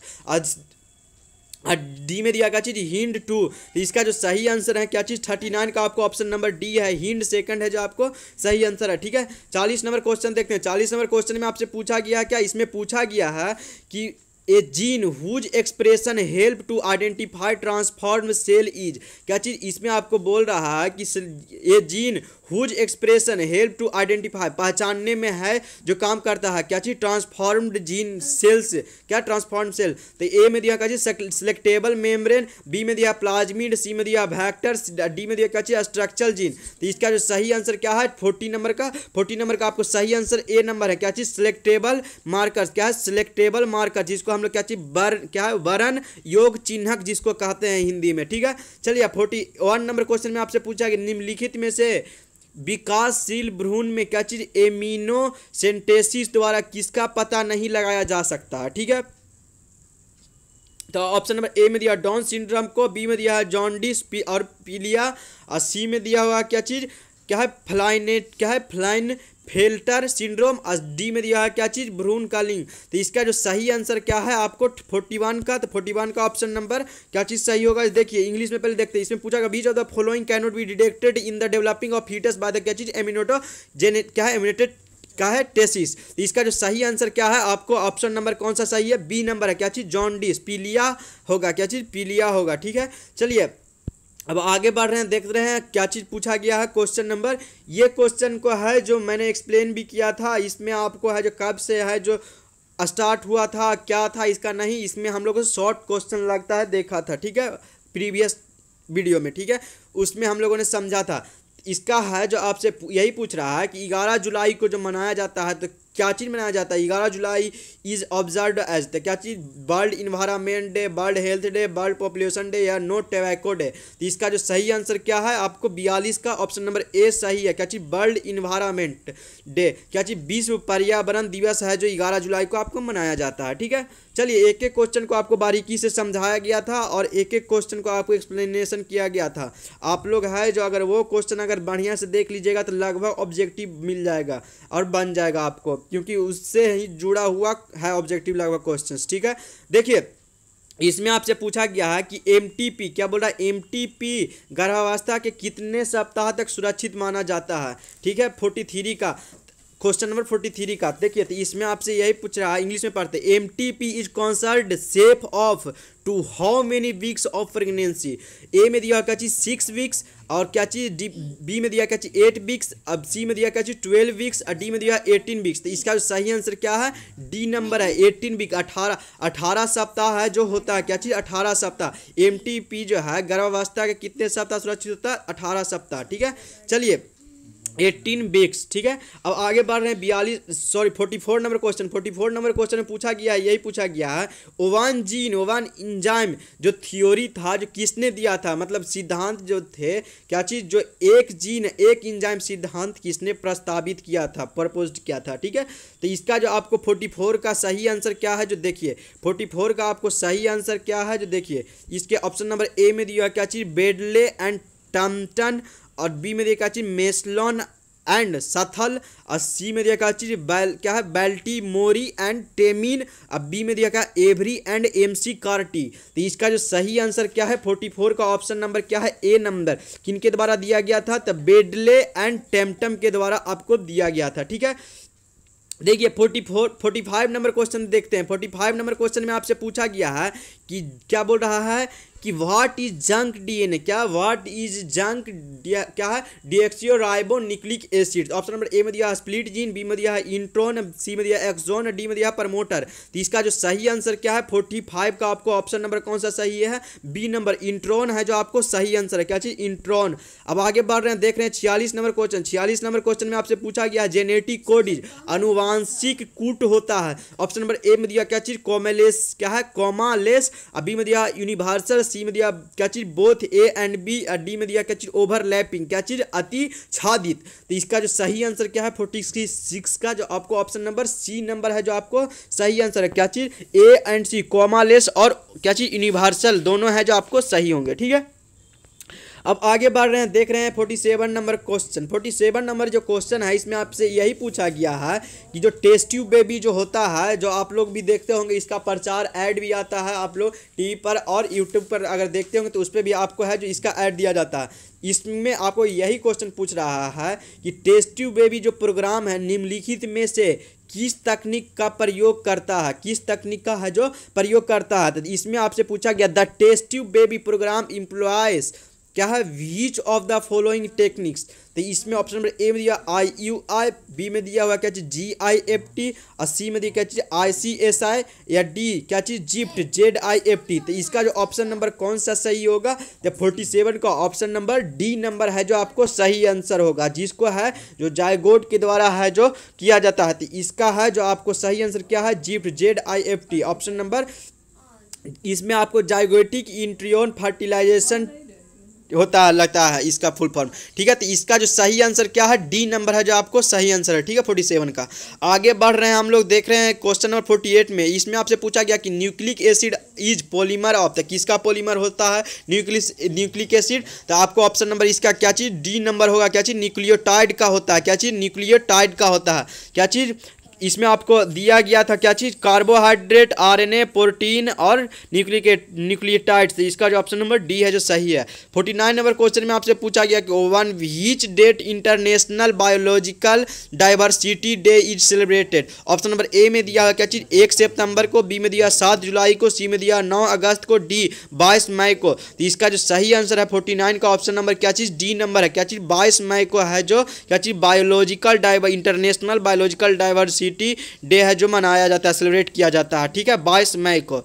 D में दिया गया चीज हिंड टू तो इसका जो सही आंसर है क्या चीज थर्टी नाइन का आपको ऑप्शन नंबर डी है हिंड सेकंड है जो आपको सही आंसर है ठीक है चालीस नंबर क्वेश्चन देखते हैं चालीस नंबर क्वेश्चन में आपसे पूछा गया है क्या इसमें पूछा गया है कि a gene whose expression help to identify transform cell is क्या चीज़ इसमें आपको बोल रहा है कि a gene whose expression help to identify पहचानने में है जो काम करता है क्या चीज़ ट्रांसफॉर्म्ड जीन सेल्स क्या ट्रांसफॉर्म सेल तो ए में दिया क्या चीज सिलेक्टेबल मेम्ब्रेन बी में दिया प्लाज्मिड सी में दिया वैक्टर डी में दिया क्या चीज स्ट्रक्चरल जीन तो इसका जो सही आंसर क्या है फोर्टी नंबर का फोर्टी नंबर का आपको सही आंसर ए नंबर है क्या चीज सिलेक्टेबल मार्कर्स क्या है सेलेक्टेबल मार्कर जिसको हम लोग क्या चीज बर क्या है वरण योग चिन्हक जिसको कहते हैं हिंदी में ठीक है चलिए फोर्टी वन नंबर क्वेश्चन में आपसे पूछा कि निम्नलिखित में से विकासशील भ्रूण में क्या चीज एमिनो सेंटेसिस द्वारा किसका पता नहीं लगाया जा सकता ठीक है तो ऑप्शन नंबर ए में दिया डॉन सिंड्रम को बी में दिया है जॉन्डिस पी और पीलिया और सी में दिया हुआ क्या चीज़ क्या है फ्लाइनेट क्या है फ्लाइन फेल्टर सिंड्रोम डी में दिया है क्या चीज़ भ्रूण का लिंग तो इसका जो सही आंसर क्या है आपको फोर्टी वन का तो फोर्टी वन का ऑप्शन नंबर क्या चीज़ सही होगा देखिए इंग्लिश में पहले देखते हैं इसमें पूछा गया which of the following cannot be detected in the developing of foetus by the क्या चीज़ एमिनोटो जेने क्या है एमिनेटेड का है टेसिस तो इसका जो सही आंसर क्या है आपको ऑप्शन नंबर कौन सा सही है बी नंबर है क्या चीज़ जॉन्डिस पीलिया होगा क्या चीज़ पीलिया होगा ठीक है चलिए अब आगे बढ़ रहे हैं देख रहे हैं क्या चीज़ पूछा गया है क्वेश्चन नंबर ये क्वेश्चन को है जो मैंने एक्सप्लेन भी किया था इसमें आपको है जो कब से है जो स्टार्ट हुआ था क्या था इसका नहीं इसमें हम लोगों को शॉर्ट क्वेश्चन लगता है देखा था ठीक है प्रीवियस वीडियो में ठीक है उसमें हम लोगों ने समझा था इसका है जो आपसे यही पूछ रहा है कि ग्यारह जुलाई को जो मनाया जाता है तो क्या चीज़ मनाया जाता है ग्यारह जुलाई इज़ ऑब्जर्व एज द क्या चीज़ world environment day world health day world population day या नो टैबैको डे तो इसका जो सही आंसर क्या है आपको बयालीस का ऑप्शन नंबर ए सही है क्या चीज़ वर्ल्ड इन्वायरमेंट डे क्या चीज़ विश्व पर्यावरण दिवस है जो ग्यारह जुलाई को आपको मनाया जाता है ठीक है चलिए एक एक क्वेश्चन को आपको बारीकी से समझाया गया था और एक एक क्वेश्चन को आपको एक्सप्लेनेशन किया गया था आप लोग है जो अगर वो क्वेश्चन अगर बढ़िया से देख लीजिएगा तो लगभग ऑब्जेक्टिव मिल जाएगा और बन जाएगा आपको क्योंकि उससे ही जुड़ा हुआ है ऑब्जेक्टिव लगभग क्वेश्चन ठीक है देखिए इसमें आपसे पूछा गया है कि एम क्या बोल रहा है एम गर्भावस्था के कितने सप्ताह तक सुरक्षित माना जाता है ठीक है फोर्टी थ्री का क्वेश्चन नंबर फोर्टी थ्री का देखिए तो इसमें आपसे यही पूछ रहा है इंग्लिश में पढ़ते M T P is considered safe of to how many weeks of pregnancy A में दिया क्या चीज सिक्स वीक्स और क्या चीज डी बी में दिया क्या चीज एट वीक्स अब सी में दिया क्या चीज ट्वेल्व वीक्स और डी में दिया एटीन वीक्स तो इसका सही आंसर क्या है डी नंबर है एटीन वीक अठारह अठारह सप्ताह है जो होता है क्या चीज अठारह सप्ताह एम टी पी जो है गर्भावस्था के कितने सप्ताह सुरक्षित होता है अठारह सप्ताह ठीक है चलिए एटीन बेक्स ठीक है अब आगे बढ़ रहे हैं बयालीस sorry forty four number question forty four number question में पूछा गया है यही पूछा गया है ओवान जीन ओवान इंजाइम जो थ्योरी था जो किसने दिया था मतलब सिद्धांत जो थे क्या चीज़ जो एक जीन एक इंजाइम सिद्धांत किसने प्रस्तावित किया था प्रपोज किया था ठीक है तो इसका जो आपको फोर्टी का सही आंसर क्या है जो देखिए फोर्टी का आपको सही आंसर क्या है जो देखिए इसके ऑप्शन नंबर ए में दिया क्या चीज़ बेडले एंड टमटन और बी में दिया क्या चीज़ एंड सथल और सी में दिया क्या चीज बैल क्या है बैल्टी मोरी एंड टेमिन और बी में दिया क्या एवरी एंड एमसी कार्टी तो इसका जो सही आंसर क्या है फोर का ऑप्शन नंबर क्या है ए नंबर किनके द्वारा दिया गया था तो बेडले एंड टेम्टम के द्वारा आपको दिया गया था ठीक है देखिए forty four forty five number question देखते हैं फोर्टी फाइव नंबर क्वेश्चन में आपसे पूछा गया है कि क्या बोल रहा है कि व्हाट इज जंक डीएनए क्या व्हाट इज जंक क्या है deoxyribonucleic acid option number A में दिया है स्प्लिट जीन बी में दिया है इंट्रोन सी में दिया एक्सोन डी में दिया है प्रमोटर तो इसका जो सही आंसर क्या है फोर्टी फाइव का आपको ऑप्शन नंबर कौन सा सही है बी नंबर इंट्रोन है जो आपको सही आंसर है क्या चीज इंट्रोन अब आगे बढ़ रहे हैं देख रहे हैं छियालीस नंबर क्वेश्चन छियालीस नंबर क्वेश्चन में आपसे पूछा गया है जेनेटिक कोडिज अनुवांशिक कूट होता है ऑप्शन नंबर ए में दिया क्या चीज कॉमेलेस क्या है कॉमालेस अभी में दिया यूनिवर्सल सी में दिया क्या चीज़ both A and B D में दिया क्या चीज़ ओवरलैपिंग क्या चीज़ अति छादित तो इसका जो सही आंसर क्या है फोर्टी सिक्स का जो आपको ऑप्शन नंबर सी नंबर है जो आपको सही आंसर है क्या चीज़ ए एंड सी कॉमालेस और क्या चीज़ यूनिवर्सल दोनों है जो आपको सही होंगे ठीक है अब आगे बढ़ रहे हैं देख रहे हैं forty seven number question forty seven number जो क्वेश्चन है इसमें आपसे यही पूछा गया है कि जो टेस्ट ट्यूब बेबी जो होता है जो आप लोग भी देखते होंगे इसका प्रचार ऐड भी आता है आप लोग टी पर और यूट्यूब पर अगर देखते होंगे तो उस पर भी आपको है जो इसका ऐड दिया जाता है इसमें आपको यही क्वेश्चन पूछ रहा है कि टेस्ट ट्यूब बेबी जो प्रोग्राम है निम्नलिखित में से किस तकनीक का प्रयोग करता है किस तकनीक का है जो प्रयोग करता है तो इसमें आपसे पूछा गया the test tube baby programme employs क्या है which of the following techniques तो इसमें ऑप्शन नंबर ए में दिया आई यू आई बी में दिया हुआ क्या चीज़ जी आई एफ टी और सी में दिया क्या चीज़ आई सी एस आई या डी क्या चीज़ ZIFT Z I F T तो इसका जो ऑप्शन नंबर कौन सा सही होगा तो फोर्टी सेवन का ऑप्शन नंबर डी नंबर है जो आपको सही आंसर होगा जिसको है जो जायगोड के द्वारा है जो किया जाता है तो इसका है जो आपको सही आंसर क्या है ZIFT Z I F T option number इसमें आपको जायगोटिक इंट्रियोन फर्टिलाइजेशन होता लगता है इसका फुल फॉर्म ठीक है तो इसका जो सही आंसर क्या है डी नंबर है जो आपको सही आंसर है ठीक है फोर्टी सेवन का आगे बढ़ रहे हैं हम लोग देख रहे हैं क्वेश्चन नंबर फोर्टी एट में इसमें आपसे पूछा गया कि nucleic acid is polymer of the किसका पॉलीमर होता है न्यूक्लिस न्यूक्लिक एसिड तो आपको ऑप्शन नंबर इसका क्या चीज़ डी नंबर होगा क्या चीज़ न्यूक्लियोटाइड का होता है क्या चीज़ न्यूक्लियोटाइड का होता है क्या चीज़ इसमें आपको दिया गया था क्या चीज़ कार्बोहाइड्रेट आरएनए प्रोटीन और न्यूक्लिकेट न्यूक्लियोटाइड्स तो इसका जो ऑप्शन नंबर डी है जो सही है फोर्टी नाइन नंबर क्वेश्चन में आपसे पूछा गया कि on which date international biological diversity day is celebrated option number A में दिया क्या चीज़ एक सितंबर को बी में दिया सात जुलाई को सी में दिया नौ अगस्त को डी बाईस मई को तो इसका जो सही आंसर है फोर्टी नाइन का ऑप्शन नंबर क्या चीज़ डी नंबर है क्या चीज़ बाईस मई को है जो क्या चीज़ biological diver international biological diversity city day है जो मनाया जाता है सेलिब्रेट किया जाता है ठीक है बाईस मई को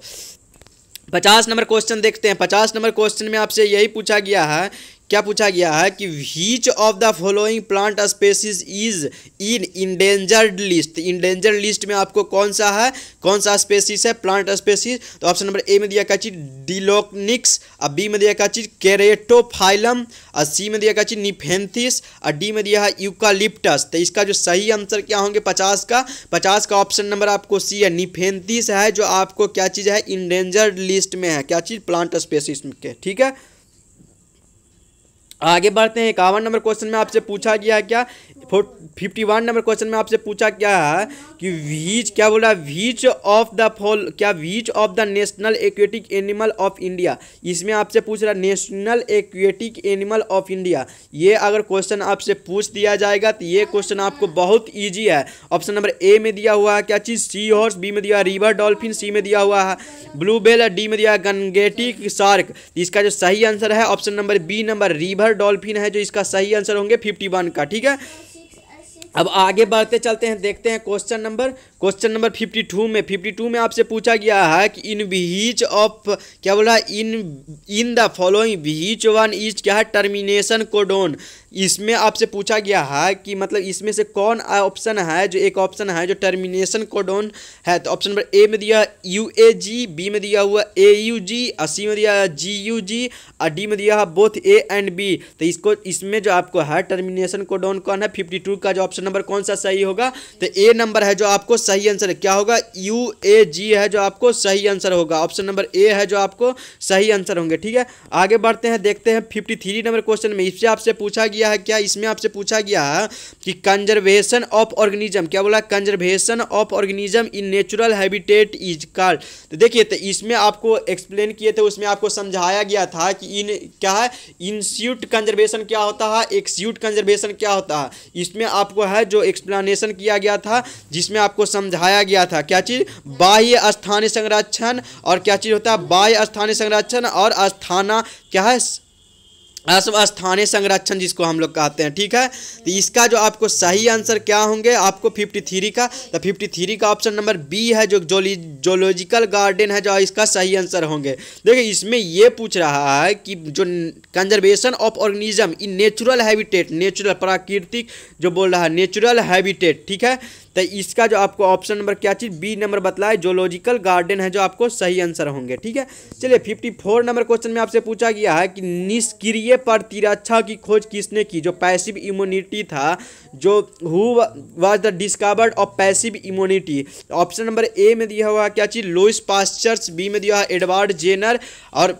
पचास नंबर क्वेश्चन देखते हैं पचास नंबर क्वेश्चन में आपसे यही पूछा गया है क्या पूछा गया है कि which of the following plant species is in endangered list endangered list में आपको कौन सा है कौन सा स्पेसिस है प्लांट स्पेसिस तो ऑप्शन नंबर ए में दिया का चीज डिलोकनिक्स और बी में दिया का चीज केरेटोफाइलम और सी में दिया का चीज निफेंथिस और डी में दिया है यूकालिप्टस तो इसका जो सही आंसर क्या होंगे पचास का पचास का ऑप्शन नंबर आपको सी है निफेंथिस है जो आपको क्या चीज़ है इंडेंजर्ड लिस्ट में है क्या चीज़ प्लांट स्पेसिस में ठीक है आगे बढ़ते हैं इक्यावन नंबर क्वेश्चन में आपसे पूछा गया क्या फिफ्टी वन नंबर क्वेश्चन में आपसे पूछा क्या है कि वीच क्या बोला वीच ऑफ द फॉल क्या which of the national aquatic animal of India इसमें आपसे पूछ रहा है national aquatic animal of India ये अगर क्वेश्चन आपसे पूछ दिया जाएगा तो ये क्वेश्चन आपको बहुत ईजी है ऑप्शन नंबर ए में दिया हुआ है क्या चीज़ सी हॉर्स बी में दिया रिवर डॉल्फिन सी में दिया हुआ है ब्लू बेल डी में दिया गंगेटिक शार्क इसका जो सही आंसर है option number B number river dolphin है जो इसका सही आंसर होंगे फिफ्टी का ठीक है अब आगे बढ़ते चलते हैं देखते हैं question number question number fifty two में फिफ्टी टू में आपसे पूछा गया है कि इन बीच ऑफ क्या बोला in in the following which one is क्या है टर्मिनेशन कोडोन इसमें आपसे पूछा गया है कि मतलब इसमें से कौन ऑप्शन है जो एक ऑप्शन है जो टर्मिनेशन कोडोन है तो ऑप्शन नंबर ए में दिया यू ए जी बी में दिया हुआ ए यू जी और सी में दिया जी यू जी और डी में दिया है बोथ ए एंड बी तो इसको इसमें जो आपको है टर्मिनेशन कोडोन कौन है फिफ्टी टू का जो ऑप्शन ऑप्शन नंबर कौन सा सही होगा तो ए नंबर है जो आपको सही आंसर है क्या होगा यू ए जी है जो आपको सही आंसर होगा ऑप्शन नंबर ए है जो आपको सही आंसर होंगे ठीक है आगे बढ़ते हैं देखते हैं फिफ्टी थ्री नंबर क्वेश्चन में इससे आपसे पूछा गया है क्या इसमें आपसे पूछा गया है कि कंजर्वेशन ऑफ ऑर्गेनिज्म क्या बोला conservation of organism in natural habitat is called तो देखिए तो इसमें आपको एक्सप्लेन किए थे उसमें आपको समझाया गया था कि इन क्या है इंस्यूट कंजर्वेशन क्या होता है एक्स्यूट कंजर्वेशन क्या होता है इसमें आपको है जो एक्सप्लेनेशन किया गया था जिसमें आपको समझाया गया था क्या चीज़ बाह्य स्थानीय संरक्षण और क्या चीज़ होता है बाह्य स्थानीय संरक्षण और स्थाना क्या है स्थानीय संरक्षण जिसको हम लोग कहते हैं ठीक है तो इसका जो आपको सही आंसर क्या होंगे आपको फिफ्टी थ्री का तो फिफ्टी थ्री का ऑप्शन नंबर बी है जो जोलॉजिकल गार्डन है जो इसका सही आंसर होंगे देखिए इसमें ये पूछ रहा है कि जो conservation of organism in natural habitat natural प्राकृतिक जो बोल रहा है नेचुरल हैबिटेट ठीक है तो इसका जो आपको ऑप्शन नंबर क्या चीज़ बी नंबर बतलाए जोलॉजिकल गार्डन है जो आपको सही आंसर होंगे ठीक है चलिए फिफ्टी फोर नंबर क्वेश्चन में आपसे पूछा गया है कि निष्क्रिय पर तिरछा की खोज किसने की जो पैसिव इम्यूनिटी था जो who was the discovered of passive immunity option number A में दिया हुआ क्या चीज़ लोइस पास्चर्स बी में दिया हुआ एडवर्ड जेनर और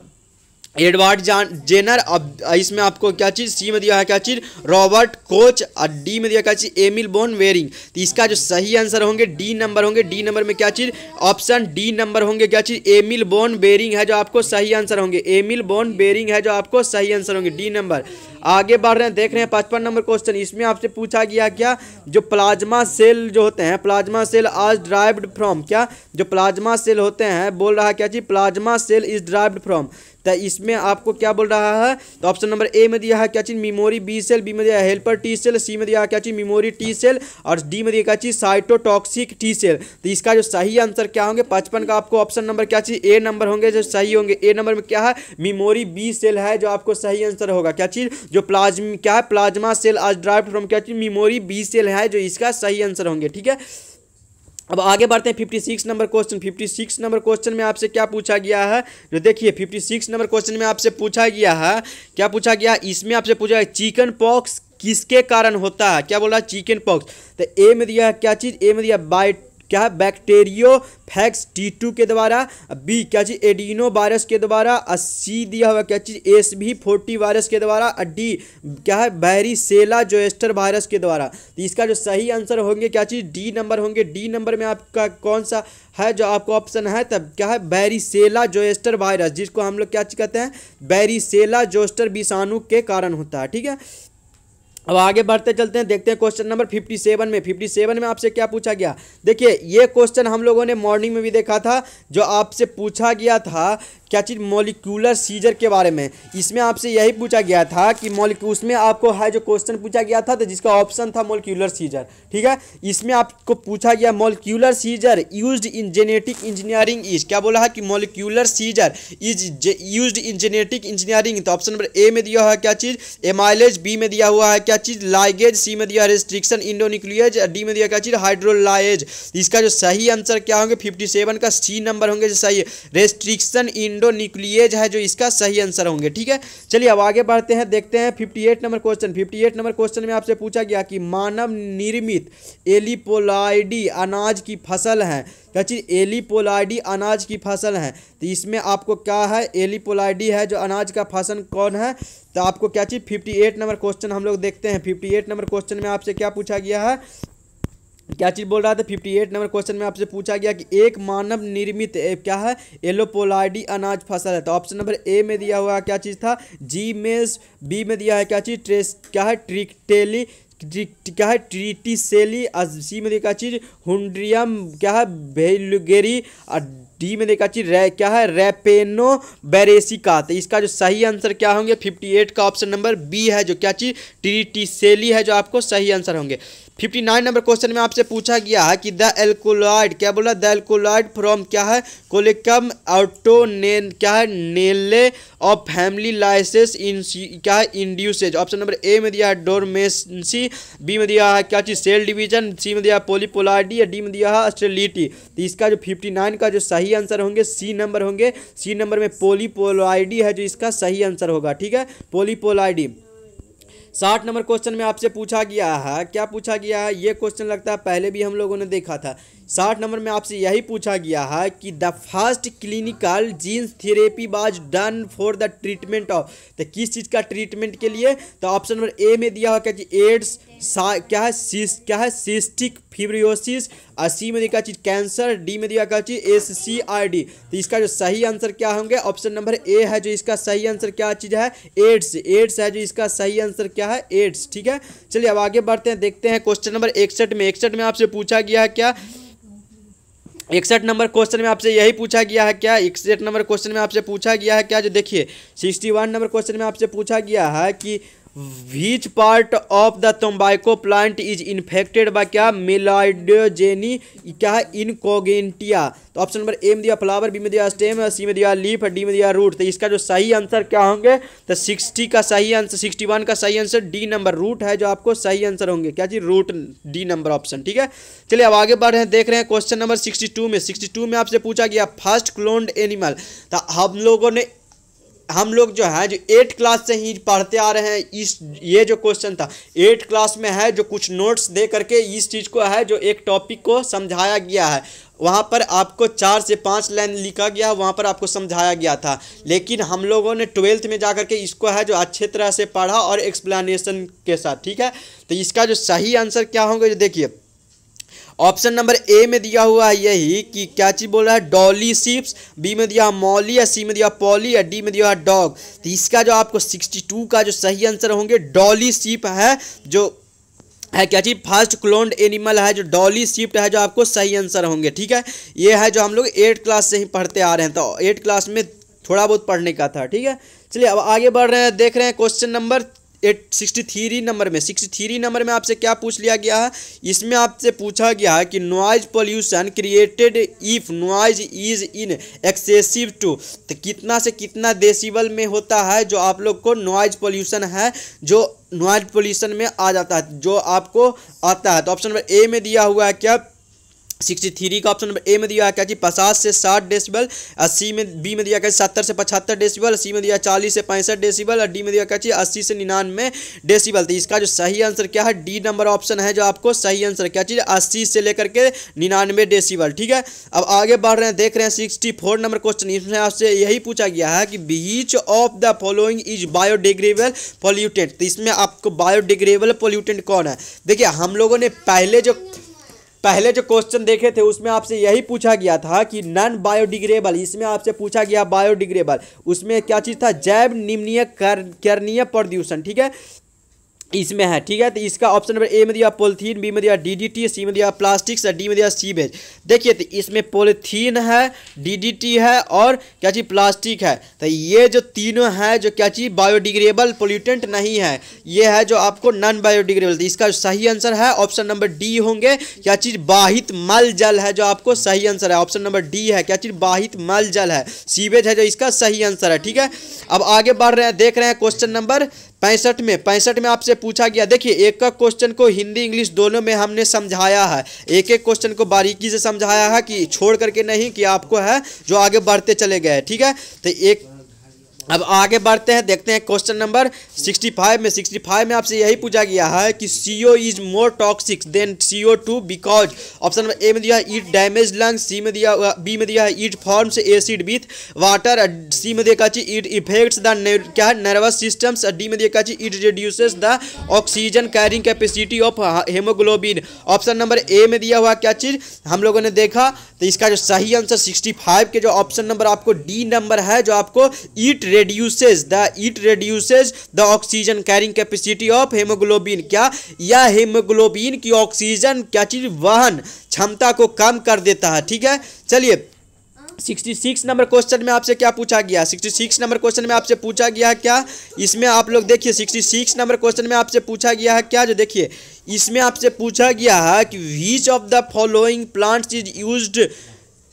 एडवर्ड जान जेनर अब इसमें आपको क्या चीज़ सी में दिया है क्या चीज़ रॉबर्ट कोच और डी में दिया क्या चीज़ एमिल बोन वेरिंग तो इसका जो सही आंसर होंगे डी नंबर होंगे डी नंबर में क्या चीज़ ऑप्शन डी नंबर होंगे क्या चीज़ एमिल बोन बेरिंग है जो आपको सही आंसर होंगे एमिल बोन बेरिंग है जो आपको सही आंसर होंगे डी नंबर आगे बढ़ रहे हैं देख रहे हैं पचपन नंबर क्वेश्चन इसमें आपसे पूछा गया क्या जो प्लाज्मा सेल जो होते हैं plasma cell is derived from क्या जो प्लाज्मा सेल होते हैं बोल रहा है क्या चीज़ plasma cell is derived from तो इसमें आपको क्या बोल रहा है तो ऑप्शन नंबर ए में दिया है क्या चीज मेमोरी बी सेल बी में दिया है हेल्पर टी सेल सी में दिया है क्या चीज मेमोरी टी सेल और डी में दिया क्या चीज साइटोटॉक्सिक टी सेल तो इसका जो सही आंसर क्या होंगे पचपन का आपको ऑप्शन नंबर क्या चीज ए नंबर होंगे जो सही होंगे ए नंबर में क्या है मेमोरी बी सेल है जो आपको सही आंसर होगा क्या चीज जो प्लाज्मा क्या है plasma cell is derive from क्या चीज मेमोरी बी सेल है जो इसका सही आंसर होंगे ठीक है अब आगे बढ़ते हैं fifty six number question fifty six number question में आपसे क्या पूछा गया है जो देखिए फिफ्टी सिक्स नंबर क्वेश्चन में आपसे पूछा गया है क्या पूछा गया इसमें आपसे पूछा गया चिकन पॉक्स किसके कारण होता है क्या बोल रहा है चिकन पॉक्स तो ए में दिया क्या चीज़ ए में दिया बाइट क्या है बैक्टेरियो फैक्स टी टू के द्वारा बी क्या चीज़ एडिनो वायरस के द्वारा सी दिया हुआ क्या चीज़ एस भी फोर्टी वायरस के द्वारा डी क्या है बैरिसेला जोएस्टर वायरस के द्वारा तो इसका जो सही आंसर होंगे क्या चीज़ डी नंबर होंगे डी नंबर में आपका कौन सा है जो आपको ऑप्शन है तब क्या है बैरिसेला जोएस्टर वायरस जिसको हम लोग क्या कहते हैं बैरिसेला जोस्टर विषाणु के कारण होता है ठीक है अब आगे बढ़ते चलते हैं देखते हैं क्वेश्चन नंबर फिफ्टी सेवन में फिफ्टी सेवन में आपसे क्या पूछा गया देखिए ये क्वेश्चन हम लोगों ने मॉर्निंग में भी देखा था जो आपसे पूछा गया था क्या चीज़ मोलिकुलर सीजर के बारे में इसमें आपसे यही पूछा गया था कि मोलिक उसमें आपको है जो क्वेश्चन पूछा गया था तो जिसका ऑप्शन था मोलिकुलर सीजर ठीक है इसमें आपको पूछा गया molecular scissor use in genetic engineering is क्या बोला है कि molecular scissor is use in genetic engineering तो ऑप्शन नंबर ए में दिया हुआ है क्या चीज़ एमाइलेज बी में दिया हुआ है क्या चीज़ लाइगेज सी में दिया रेस्ट्रिक्शन इंडोनिक्लियज डी में दिया क्या चीज़ हाइड्रोलाइज इसका जो सही आंसर क्या होंगे फिफ्टी का सी नंबर होंगे जो सही रेस्ट्रिक्शन इंडो एंडोन्यूक्लिएज है जो इसका सही आंसर होंगे ठीक है चलिए अब आगे बढ़ते हैं देखते हैं fifty eight number question fifty eight number question में आपसे पूछा गया कि मानव निर्मित एलिपोलाइडी अनाज की फसल है क्या चीज़ एलिपोलाइडी अनाज की फसल है तो इसमें आपको क्या है एलिपोलाइडी है जो अनाज का फसल कौन है तो आपको क्या चीज़ 58 नंबर क्वेश्चन हम लोग देखते हैं 58 नंबर क्वेश्चन में आपसे क्या पूछा गया है क्या चीज़ बोल रहा था फिफ्टी एट नंबर क्वेश्चन में आपसे पूछा गया कि एक मानव निर्मित क्या है एलोपोलाइडी अनाज फसल है तो ऑप्शन नंबर ए में दिया हुआ क्या चीज़ था जी में बी में दिया है क्या चीज़ ट्रेस क्या है ट्रिकटेली क्या है सेली सी में देखा चीज हुड्रियम क्या है भेलुगेरी और डी में देखा चीज रे, क्या है रेपेनो बेरेसिका तो इसका जो सही आंसर क्या होंगे 58 का ऑप्शन नंबर बी है जो क्या चीज सेली है जो आपको सही आंसर होंगे फिफ्टी नाइन नंबर क्वेश्चन में आपसे पूछा गया है कि द एल्कोलॉइड क्या बोला द एल्कोलॉइड फ्रॉम क्या है कोलिकम ऑटोने क्या है नेले और फैमिली लाइसेस इन क्या है इंड्यूसेज ऑप्शन नंबर ए में दिया है डोरमेसी बी में दिया है क्या चीज सेल डिवीजन सी में दिया है पोलिपोलाइडी या डी में दिया है ऑस्ट्रेलिटी तो इसका जो फिफ्टी नाइन का जो सही आंसर होंगे सी नंबर होंगे सी नंबर में पोलिपोलाइडी है जो इसका सही आंसर होगा ठीक है पोलिपोलाइडी साठ नंबर क्वेश्चन में आपसे पूछा गया है क्या पूछा गया है ये क्वेश्चन लगता है पहले भी हम लोगों ने देखा था साठ नंबर में आपसे यही पूछा गया है कि the first clinical genes therapy was done for the treatment of तो किस चीज़ का ट्रीटमेंट के लिए तो ऑप्शन नंबर ए में दिया हुआ क्या कि एड्स क्या है क्या है सिस्टिक फिब्रियोसिस और सी में दिया चीज कैंसर डी में दिया चीज एस सी आर डी तो इसका जो सही आंसर क्या होंगे ऑप्शन नंबर ए है जो इसका सही आंसर क्या चीज़ है एड्स एड्स है जो इसका सही आंसर क्या है एड्स ठीक है चलिए अब आगे बढ़ते हैं देखते हैं क्वेश्चन नंबर इकसठ में इकसठ में आपसे पूछा गया है क्या इकसठ नंबर क्वेश्चन में आपसे यही पूछा गया है क्या इकसठ नंबर क्वेश्चन में आपसे पूछा गया है क्या जो देखिए सिक्सटी वन नंबर क्वेश्चन में आपसे पूछा गया है कि which part of the tobacco plant is infected by क्या मिलाइडोजेनी क्या है इनकोगेंटिया तो ऑप्शन नंबर ए में दिया फ्लावर बी में दिया स्टेम सी में दिया लीफ डी में दिया रूट तो इसका जो सही आंसर क्या होंगे तो सिक्सटी का सही आंसर सिक्सटी वन का सही आंसर डी नंबर रूट है जो आपको सही आंसर होंगे क्या जी रूट डी नंबर ऑप्शन ठीक है चलिए अब आगे बढ़ रहे हैं देख रहे हैं क्वेश्चन नंबर सिक्सटी टू में सिक्सटी टू में आपसे पूछा गया फर्स्ट क्लोन्ड एनिमल तो हम लोगों ने हम लोग जो है जो एट क्लास से ही पढ़ते आ रहे हैं इस ये जो क्वेश्चन था एट क्लास में है जो कुछ नोट्स दे करके इस चीज़ को है जो एक टॉपिक को समझाया गया है वहाँ पर आपको चार से पाँच लाइन लिखा गया है वहाँ पर आपको समझाया गया था लेकिन हम लोगों ने ट्वेल्थ में जा के इसको है जो अच्छे तरह से पढ़ा और एक्सप्लानशन के साथ ठीक है तो इसका जो सही आंसर क्या होंगे जो देखिए ऑप्शन नंबर ए में दिया हुआ है यही कि क्या चीज़ बोल रहा है डॉली सीप्स बी में दिया मॉली या सी में दिया पॉली या डी में दिया डॉग तो इसका जो आपको 62 का जो सही आंसर होंगे डॉली सीप है जो है क्या चीज़ फर्स्ट क्लोन्ड एनिमल है जो डॉली शिफ्ट है जो आपको सही आंसर होंगे ठीक है ये है जो हम लोग एट क्लास से ही पढ़ते आ रहे हैं तो एट क्लास में थोड़ा बहुत पढ़ने का था ठीक है चलिए अब आगे बढ़ रहे हैं देख रहे हैं question number eight sixty three number में सिक्सटी थ्री नंबर में आपसे क्या पूछ लिया गया है इसमें आपसे पूछा गया है कि noise pollution created if noise is in excessive to तो कितना से कितना डेसिबल में होता है जो आप लोग को नॉइज पोल्यूशन है जो नॉइज पोल्यूशन में आ जाता है जो आपको आता है तो ऑप्शन नंबर ए में दिया हुआ है क्या सिक्सटी थ्री का ऑप्शन नंबर ए में दिया क्या कि पचास से साठ डेसिबल सी में बी में दिया क्या सत्तर से पचहत्तर डेसिबल सी में दिया चालीस से पैंसठ डेसिबल और डी में दिया क्या अस्सी से निन्यानवे डेसिबल तो इसका जो सही आंसर क्या है डी नंबर ऑप्शन है जो आपको सही आंसर क्या चीज़ अस्सी से लेकर के निन्यानवे डेसीबल ठीक है अब आगे बढ़ रहे हैं देख रहे हैं सिक्सटी फोर नंबर क्वेश्चन इसमें आपसे यही पूछा गया है कि which of the following is biodegradable pollutant तो इसमें आपको बायोडिग्रेबल पोल्यूटेंट कौन है देखिए हम लोगों ने पहले जो पहले जो क्वेश्चन देखे थे उसमें आपसे यही पूछा गया था कि नॉन बायोडिग्रेबल इसमें आपसे पूछा गया बायोडिग्रेबल उसमें क्या चीज़ था जैव निम्नीय करनीय प्रदूषण ठीक है इसमें है ठीक है तो इसका ऑप्शन नंबर ए में दिया पोलिथीन बी में दिया डीडीटी सी में दिया प्लास्टिक्स डी में दिया सीवेज देखिए तो इसमें पोलिथीन है डीडीटी है और क्या चीज़ प्लास्टिक है तो ये जो तीनों है जो क्या चीज़ बायोडिग्रेबल पोल्यूटेंट नहीं है ये है जो आपको नॉन बायोडिग्रेबल तो इसका सही आंसर है ऑप्शन नंबर डी होंगे क्या चीज़ बाहित मल जल है जो आपको सही आंसर है ऑप्शन नंबर डी है क्या चीज़ बाहित मल जल है सीवेज है जो इसका सही आंसर है ठीक है अब आगे बढ़ रहे हैं देख रहे हैं क्वेश्चन नंबर पैंसठ में पैंसठ में आपसे पूछा गया देखिए एक एक क्वेश्चन को हिंदी इंग्लिश दोनों में हमने समझाया है एक एक क्वेश्चन को बारीकी से समझाया है कि छोड़ करके नहीं कि आपको है जो आगे बढ़ते चले गए ठीक है तो एक अब आगे बढ़ते हैं देखते हैं क्वेश्चन नंबर 65 में 65 में आपसे यही पूछा गया है कि C O is more toxic than C O two because option number A में दिया है ईट डैमेज लंग सी में दिया बी में दिया है it forms acid with water C में दिया ईट इफेक्ट्स द क्या है नर्वस सिस्टम्स डी में दिया it reduces the oxygen carrying capacity of haemoglobin option number A में दिया हुआ क्या चीज़ हम लोगों ने देखा तो इसका जो सही आंसर सिक्सटी के जो ऑप्शन नंबर आपको डी नंबर है जो आपको it reduces the it reduces the oxygen carrying capacity of haemoglobin क्या या हेमोग्लोबिन की ऑक्सीजन क्या चीज वाहन क्षमता को कम कर देता है ठीक है चलिए सिक्सटी सिक्स नंबर क्वेश्चन में आपसे क्या पूछा गया सिक्सटी सिक्स नंबर क्वेश्चन में आपसे पूछा गया है क्या इसमें आप लोग देखिए सिक्सटी सिक्स नंबर क्वेश्चन में आपसे पूछा गया है क्या जो देखिए इसमें आपसे पूछा गया है कि which of the following plants is used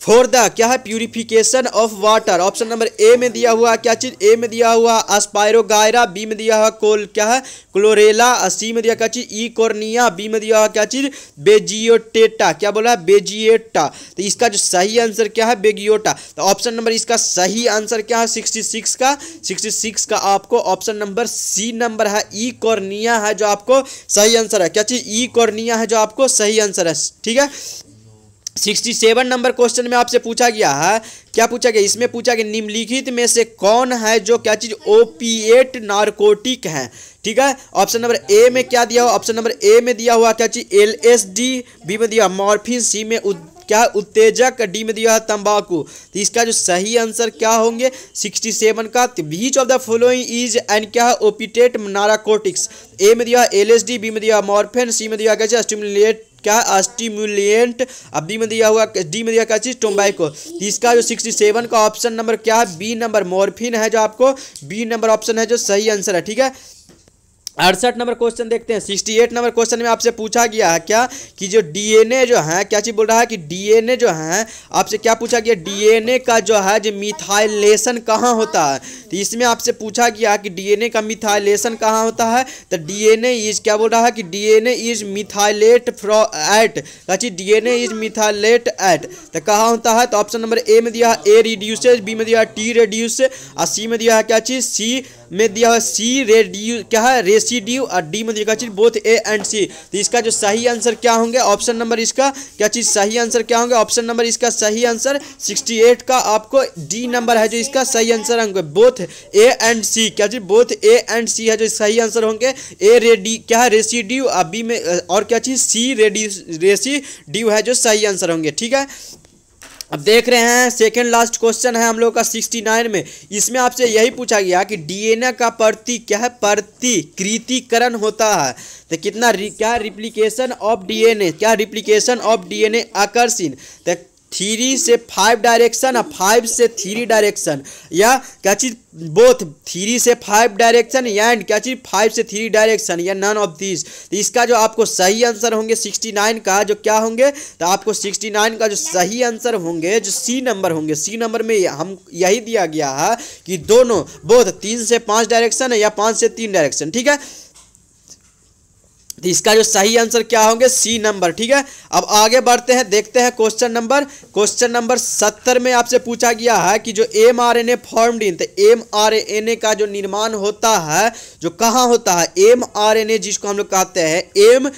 for the क्या है purification of water option number A में दिया हुआ क्या चीज ए में दिया हुआ अस्पायरोगायरा बी में दिया हुआ कोल क्या है क्लोरेला सी में दिया क्या चीज ई कोर्निया बी में दिया हुआ क्या चीज बेजियोटेटा क्या बोला है बेजिएटा तो इसका जो सही आंसर क्या है बेगियोटा तो ऑप्शन नंबर इसका सही आंसर क्या है सिक्सटी सिक्स का सिक्सटी सिक्स का आपको ऑप्शन नंबर सी नंबर है ई कॉर्निया है जो आपको सही आंसर है क्या चीज ई कॉर्निया है जो आपको सही आंसर है ठीक है सिक्सटी सेवन नंबर क्वेश्चन में आपसे पूछा गया है क्या पूछा गया इसमें पूछा गया निम्नलिखित में से कौन है जो क्या चीज़ ओपीएट नार्कोटिक है ठीक है ऑप्शन नंबर ए में क्या दिया हुआ ऑप्शन नंबर ए में दिया हुआ क्या चीज़ एल एस डी बी में दिया मॉर्फिन सी में उद, क्या उत्तेजक डी में दिया है तंबाकू तो इसका जो सही आंसर क्या होंगे 67 का which of the following is and क्या है ओपिटेट नाराकोटिक्स ए में दिया एल एस डी बी में दिया मॉर्फेन सी में दिया क्या स्टिमुलेट क्या अस्टिमुलेंट अब डी में दिया हुआ डी में दिया क्या चीज टोम्बाइको इसका जो सिक्सटी सेवन का ऑप्शन नंबर क्या है बी नंबर मोरफिन है जो आपको बी नंबर ऑप्शन है जो सही आंसर है ठीक है अड़सठ नंबर क्वेश्चन देखते हैं सिक्सटी एट नंबर क्वेश्चन में आपसे पूछा गया है क्या कि जो डीएनए जो है क्या चीज़ बोल रहा है कि डीएनए जो है आपसे क्या पूछा गया डीएनए का जो है जो मिथाइलेशन कहाँ होता है तो इसमें आपसे पूछा गया कि डीएनए का मिथाइलेशन कहाँ होता है तो डीएनए इज क्या बोल रहा है कि DNA is methylate from at क्या चीज़ डी इज मिथाइलेट एट तो कहाँ होता है तो ऑप्शन नंबर ए में दिया है ए रिड्यूसेज बी में दिया है टी रेड्यूस और सी में दिया है क्या चीज़ सी में दिया हुआ सी रेडियो क्या है रेसिड्यू और डी में दिया चीज बोथ ए एंड सी तो इसका जो सही आंसर क्या होंगे ऑप्शन नंबर इसका क्या चीज सही आंसर क्या होंगे ऑप्शन नंबर इसका सही आंसर 68 का आपको डी नंबर है जो इसका सही आंसर होंगे बोथ ए एंड सी क्या चीज बोथ ए एंड सी है जो सही आंसर होंगे ए रेडी क्या है रेसिड्यू और बी में और क्या चीज सी रेडी रेसी है जो सही आंसर होंगे ठीक है अब देख रहे हैं सेकेंड लास्ट क्वेश्चन है हम लोग का सिक्सटी नाइन में इसमें आपसे यही पूछा गया कि डीएनए का प्रति क्या है प्रतिकृतिकरण होता है तो कितना क्या रिप्लीकेशन ऑफ डीएनए क्या रिप्लीकेशन ऑफ डीएनए आकर्षण तो थ्री से फाइव डायरेक्शन और फाइव से थ्री डायरेक्शन या क्या चीज़ बोथ थ्री से फाइव डायरेक्शन एंड क्या चीज़ फाइव से थ्री डायरेक्शन या नन ऑफ दिस तो इसका जो आपको सही आंसर होंगे सिक्सटी नाइन का जो क्या होंगे तो आपको सिक्सटी नाइन का जो सही आंसर होंगे जो सी नंबर होंगे सी नंबर में हम यही दिया गया है कि दोनों बोथ तीन से पाँच डायरेक्शन या पाँच से तीन डायरेक्शन ठीक है तो इसका जो सही आंसर क्या होंगे सी नंबर ठीक है अब आगे बढ़ते हैं देखते हैं क्वेश्चन नंबर क्वेश्चन नंबर सत्तर में आपसे पूछा गया है कि जो M R N A formed in in तो एम आर एन ए का जो निर्माण होता है जो कहाँ होता है एम आर एन ए जिसको हम लोग कहते हैं एम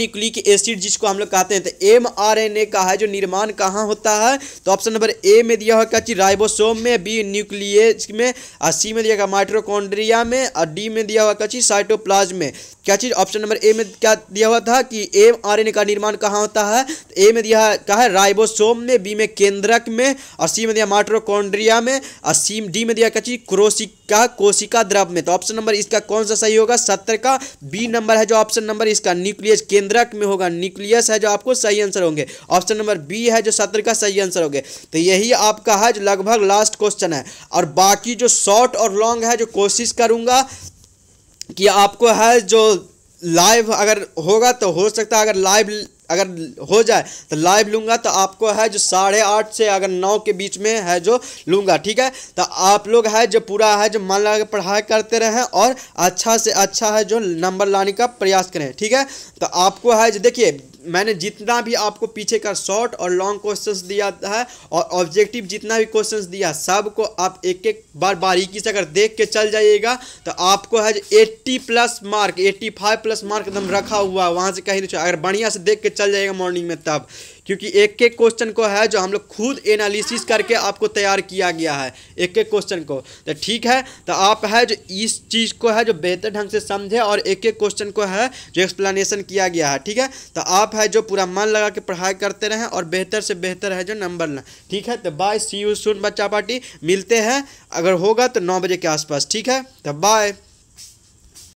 न्यूक्लिक एसिड जिसको हम लोग कहते हैं तो एम आर एन ए का है जो निर्माण कहाँ होता है तो ऑप्शन नंबर ए में दिया हुआ क्या चीज राइबोसोम में बी न्यूक्लिय में और सी में दिया गया माइट्रोकॉन्ड्रिया में और डी में दिया हुआ क्या चीज साइटोप्लाज में क्या चीज़ ऑप्शन नंबर ए में क्या दिया हुआ था कि एम आरएनए का निर्माण कहाँ होता है तो ए में दिया कहा है राइबोसोम में बी में केंद्रक में और सी में दिया माइट्रोकॉन्ड्रिया में और सी डी में दिया क्या चीज़ क्रोसिका कोशिका द्रव में तो ऑप्शन नंबर इसका कौन सा सही होगा सत्तर का बी नंबर है जो ऑप्शन नंबर इसका न्यूक्लियस केंद्रक में होगा न्यूक्लियस है जो आपको सही आंसर होंगे ऑप्शन नंबर बी है जो सत्तर का सही आंसर होंगे तो यही आपका है जो लगभग लास्ट क्वेश्चन है और बाकी जो शॉर्ट और लॉन्ग है जो कोशिश करूंगा कि आपको है जो लाइव अगर होगा तो हो सकता है अगर लाइव अगर हो जाए तो लाइव लूँगा तो आपको है जो साढ़े आठ से अगर नौ के बीच में है जो लूँगा ठीक है तो आप लोग है जो पूरा है जो मन लगा पढ़ाई करते रहें और अच्छा से अच्छा है जो नंबर लाने का प्रयास करें ठीक है तो आपको है जो देखिए मैंने जितना भी आपको पीछे का शॉर्ट और लॉन्ग क्वेश्चन दिया है और ऑब्जेक्टिव जितना भी क्वेश्चन दिया सब को आप एक एक बार बारीकी से अगर देख के चल जाइएगा तो आपको है जो eighty plus mark eighty five plus mark एकदम रखा हुआ है वहाँ से कहीं नहीं अगर बढ़िया से देख के चल जाएगा मॉर्निंग में तब क्योंकि एक एक क्वेश्चन को है जो हम लोग खुद एनालिसिस हाँ, करके हाँ। आपको तैयार किया गया है एक एक क्वेश्चन को तो ठीक है तो आप है जो इस चीज़ को है जो बेहतर ढंग से समझे और एक एक क्वेश्चन को है जो एक्सप्लेनेशन किया गया है ठीक है तो आप है जो पूरा मन लगा के पढ़ाई करते रहें और बेहतर से बेहतर है जो नंबर लें ठीक है तो बाय सी यू सुन बच्चा पार्टी मिलते हैं अगर होगा तो नौ बजे के आसपास ठीक है तो बाय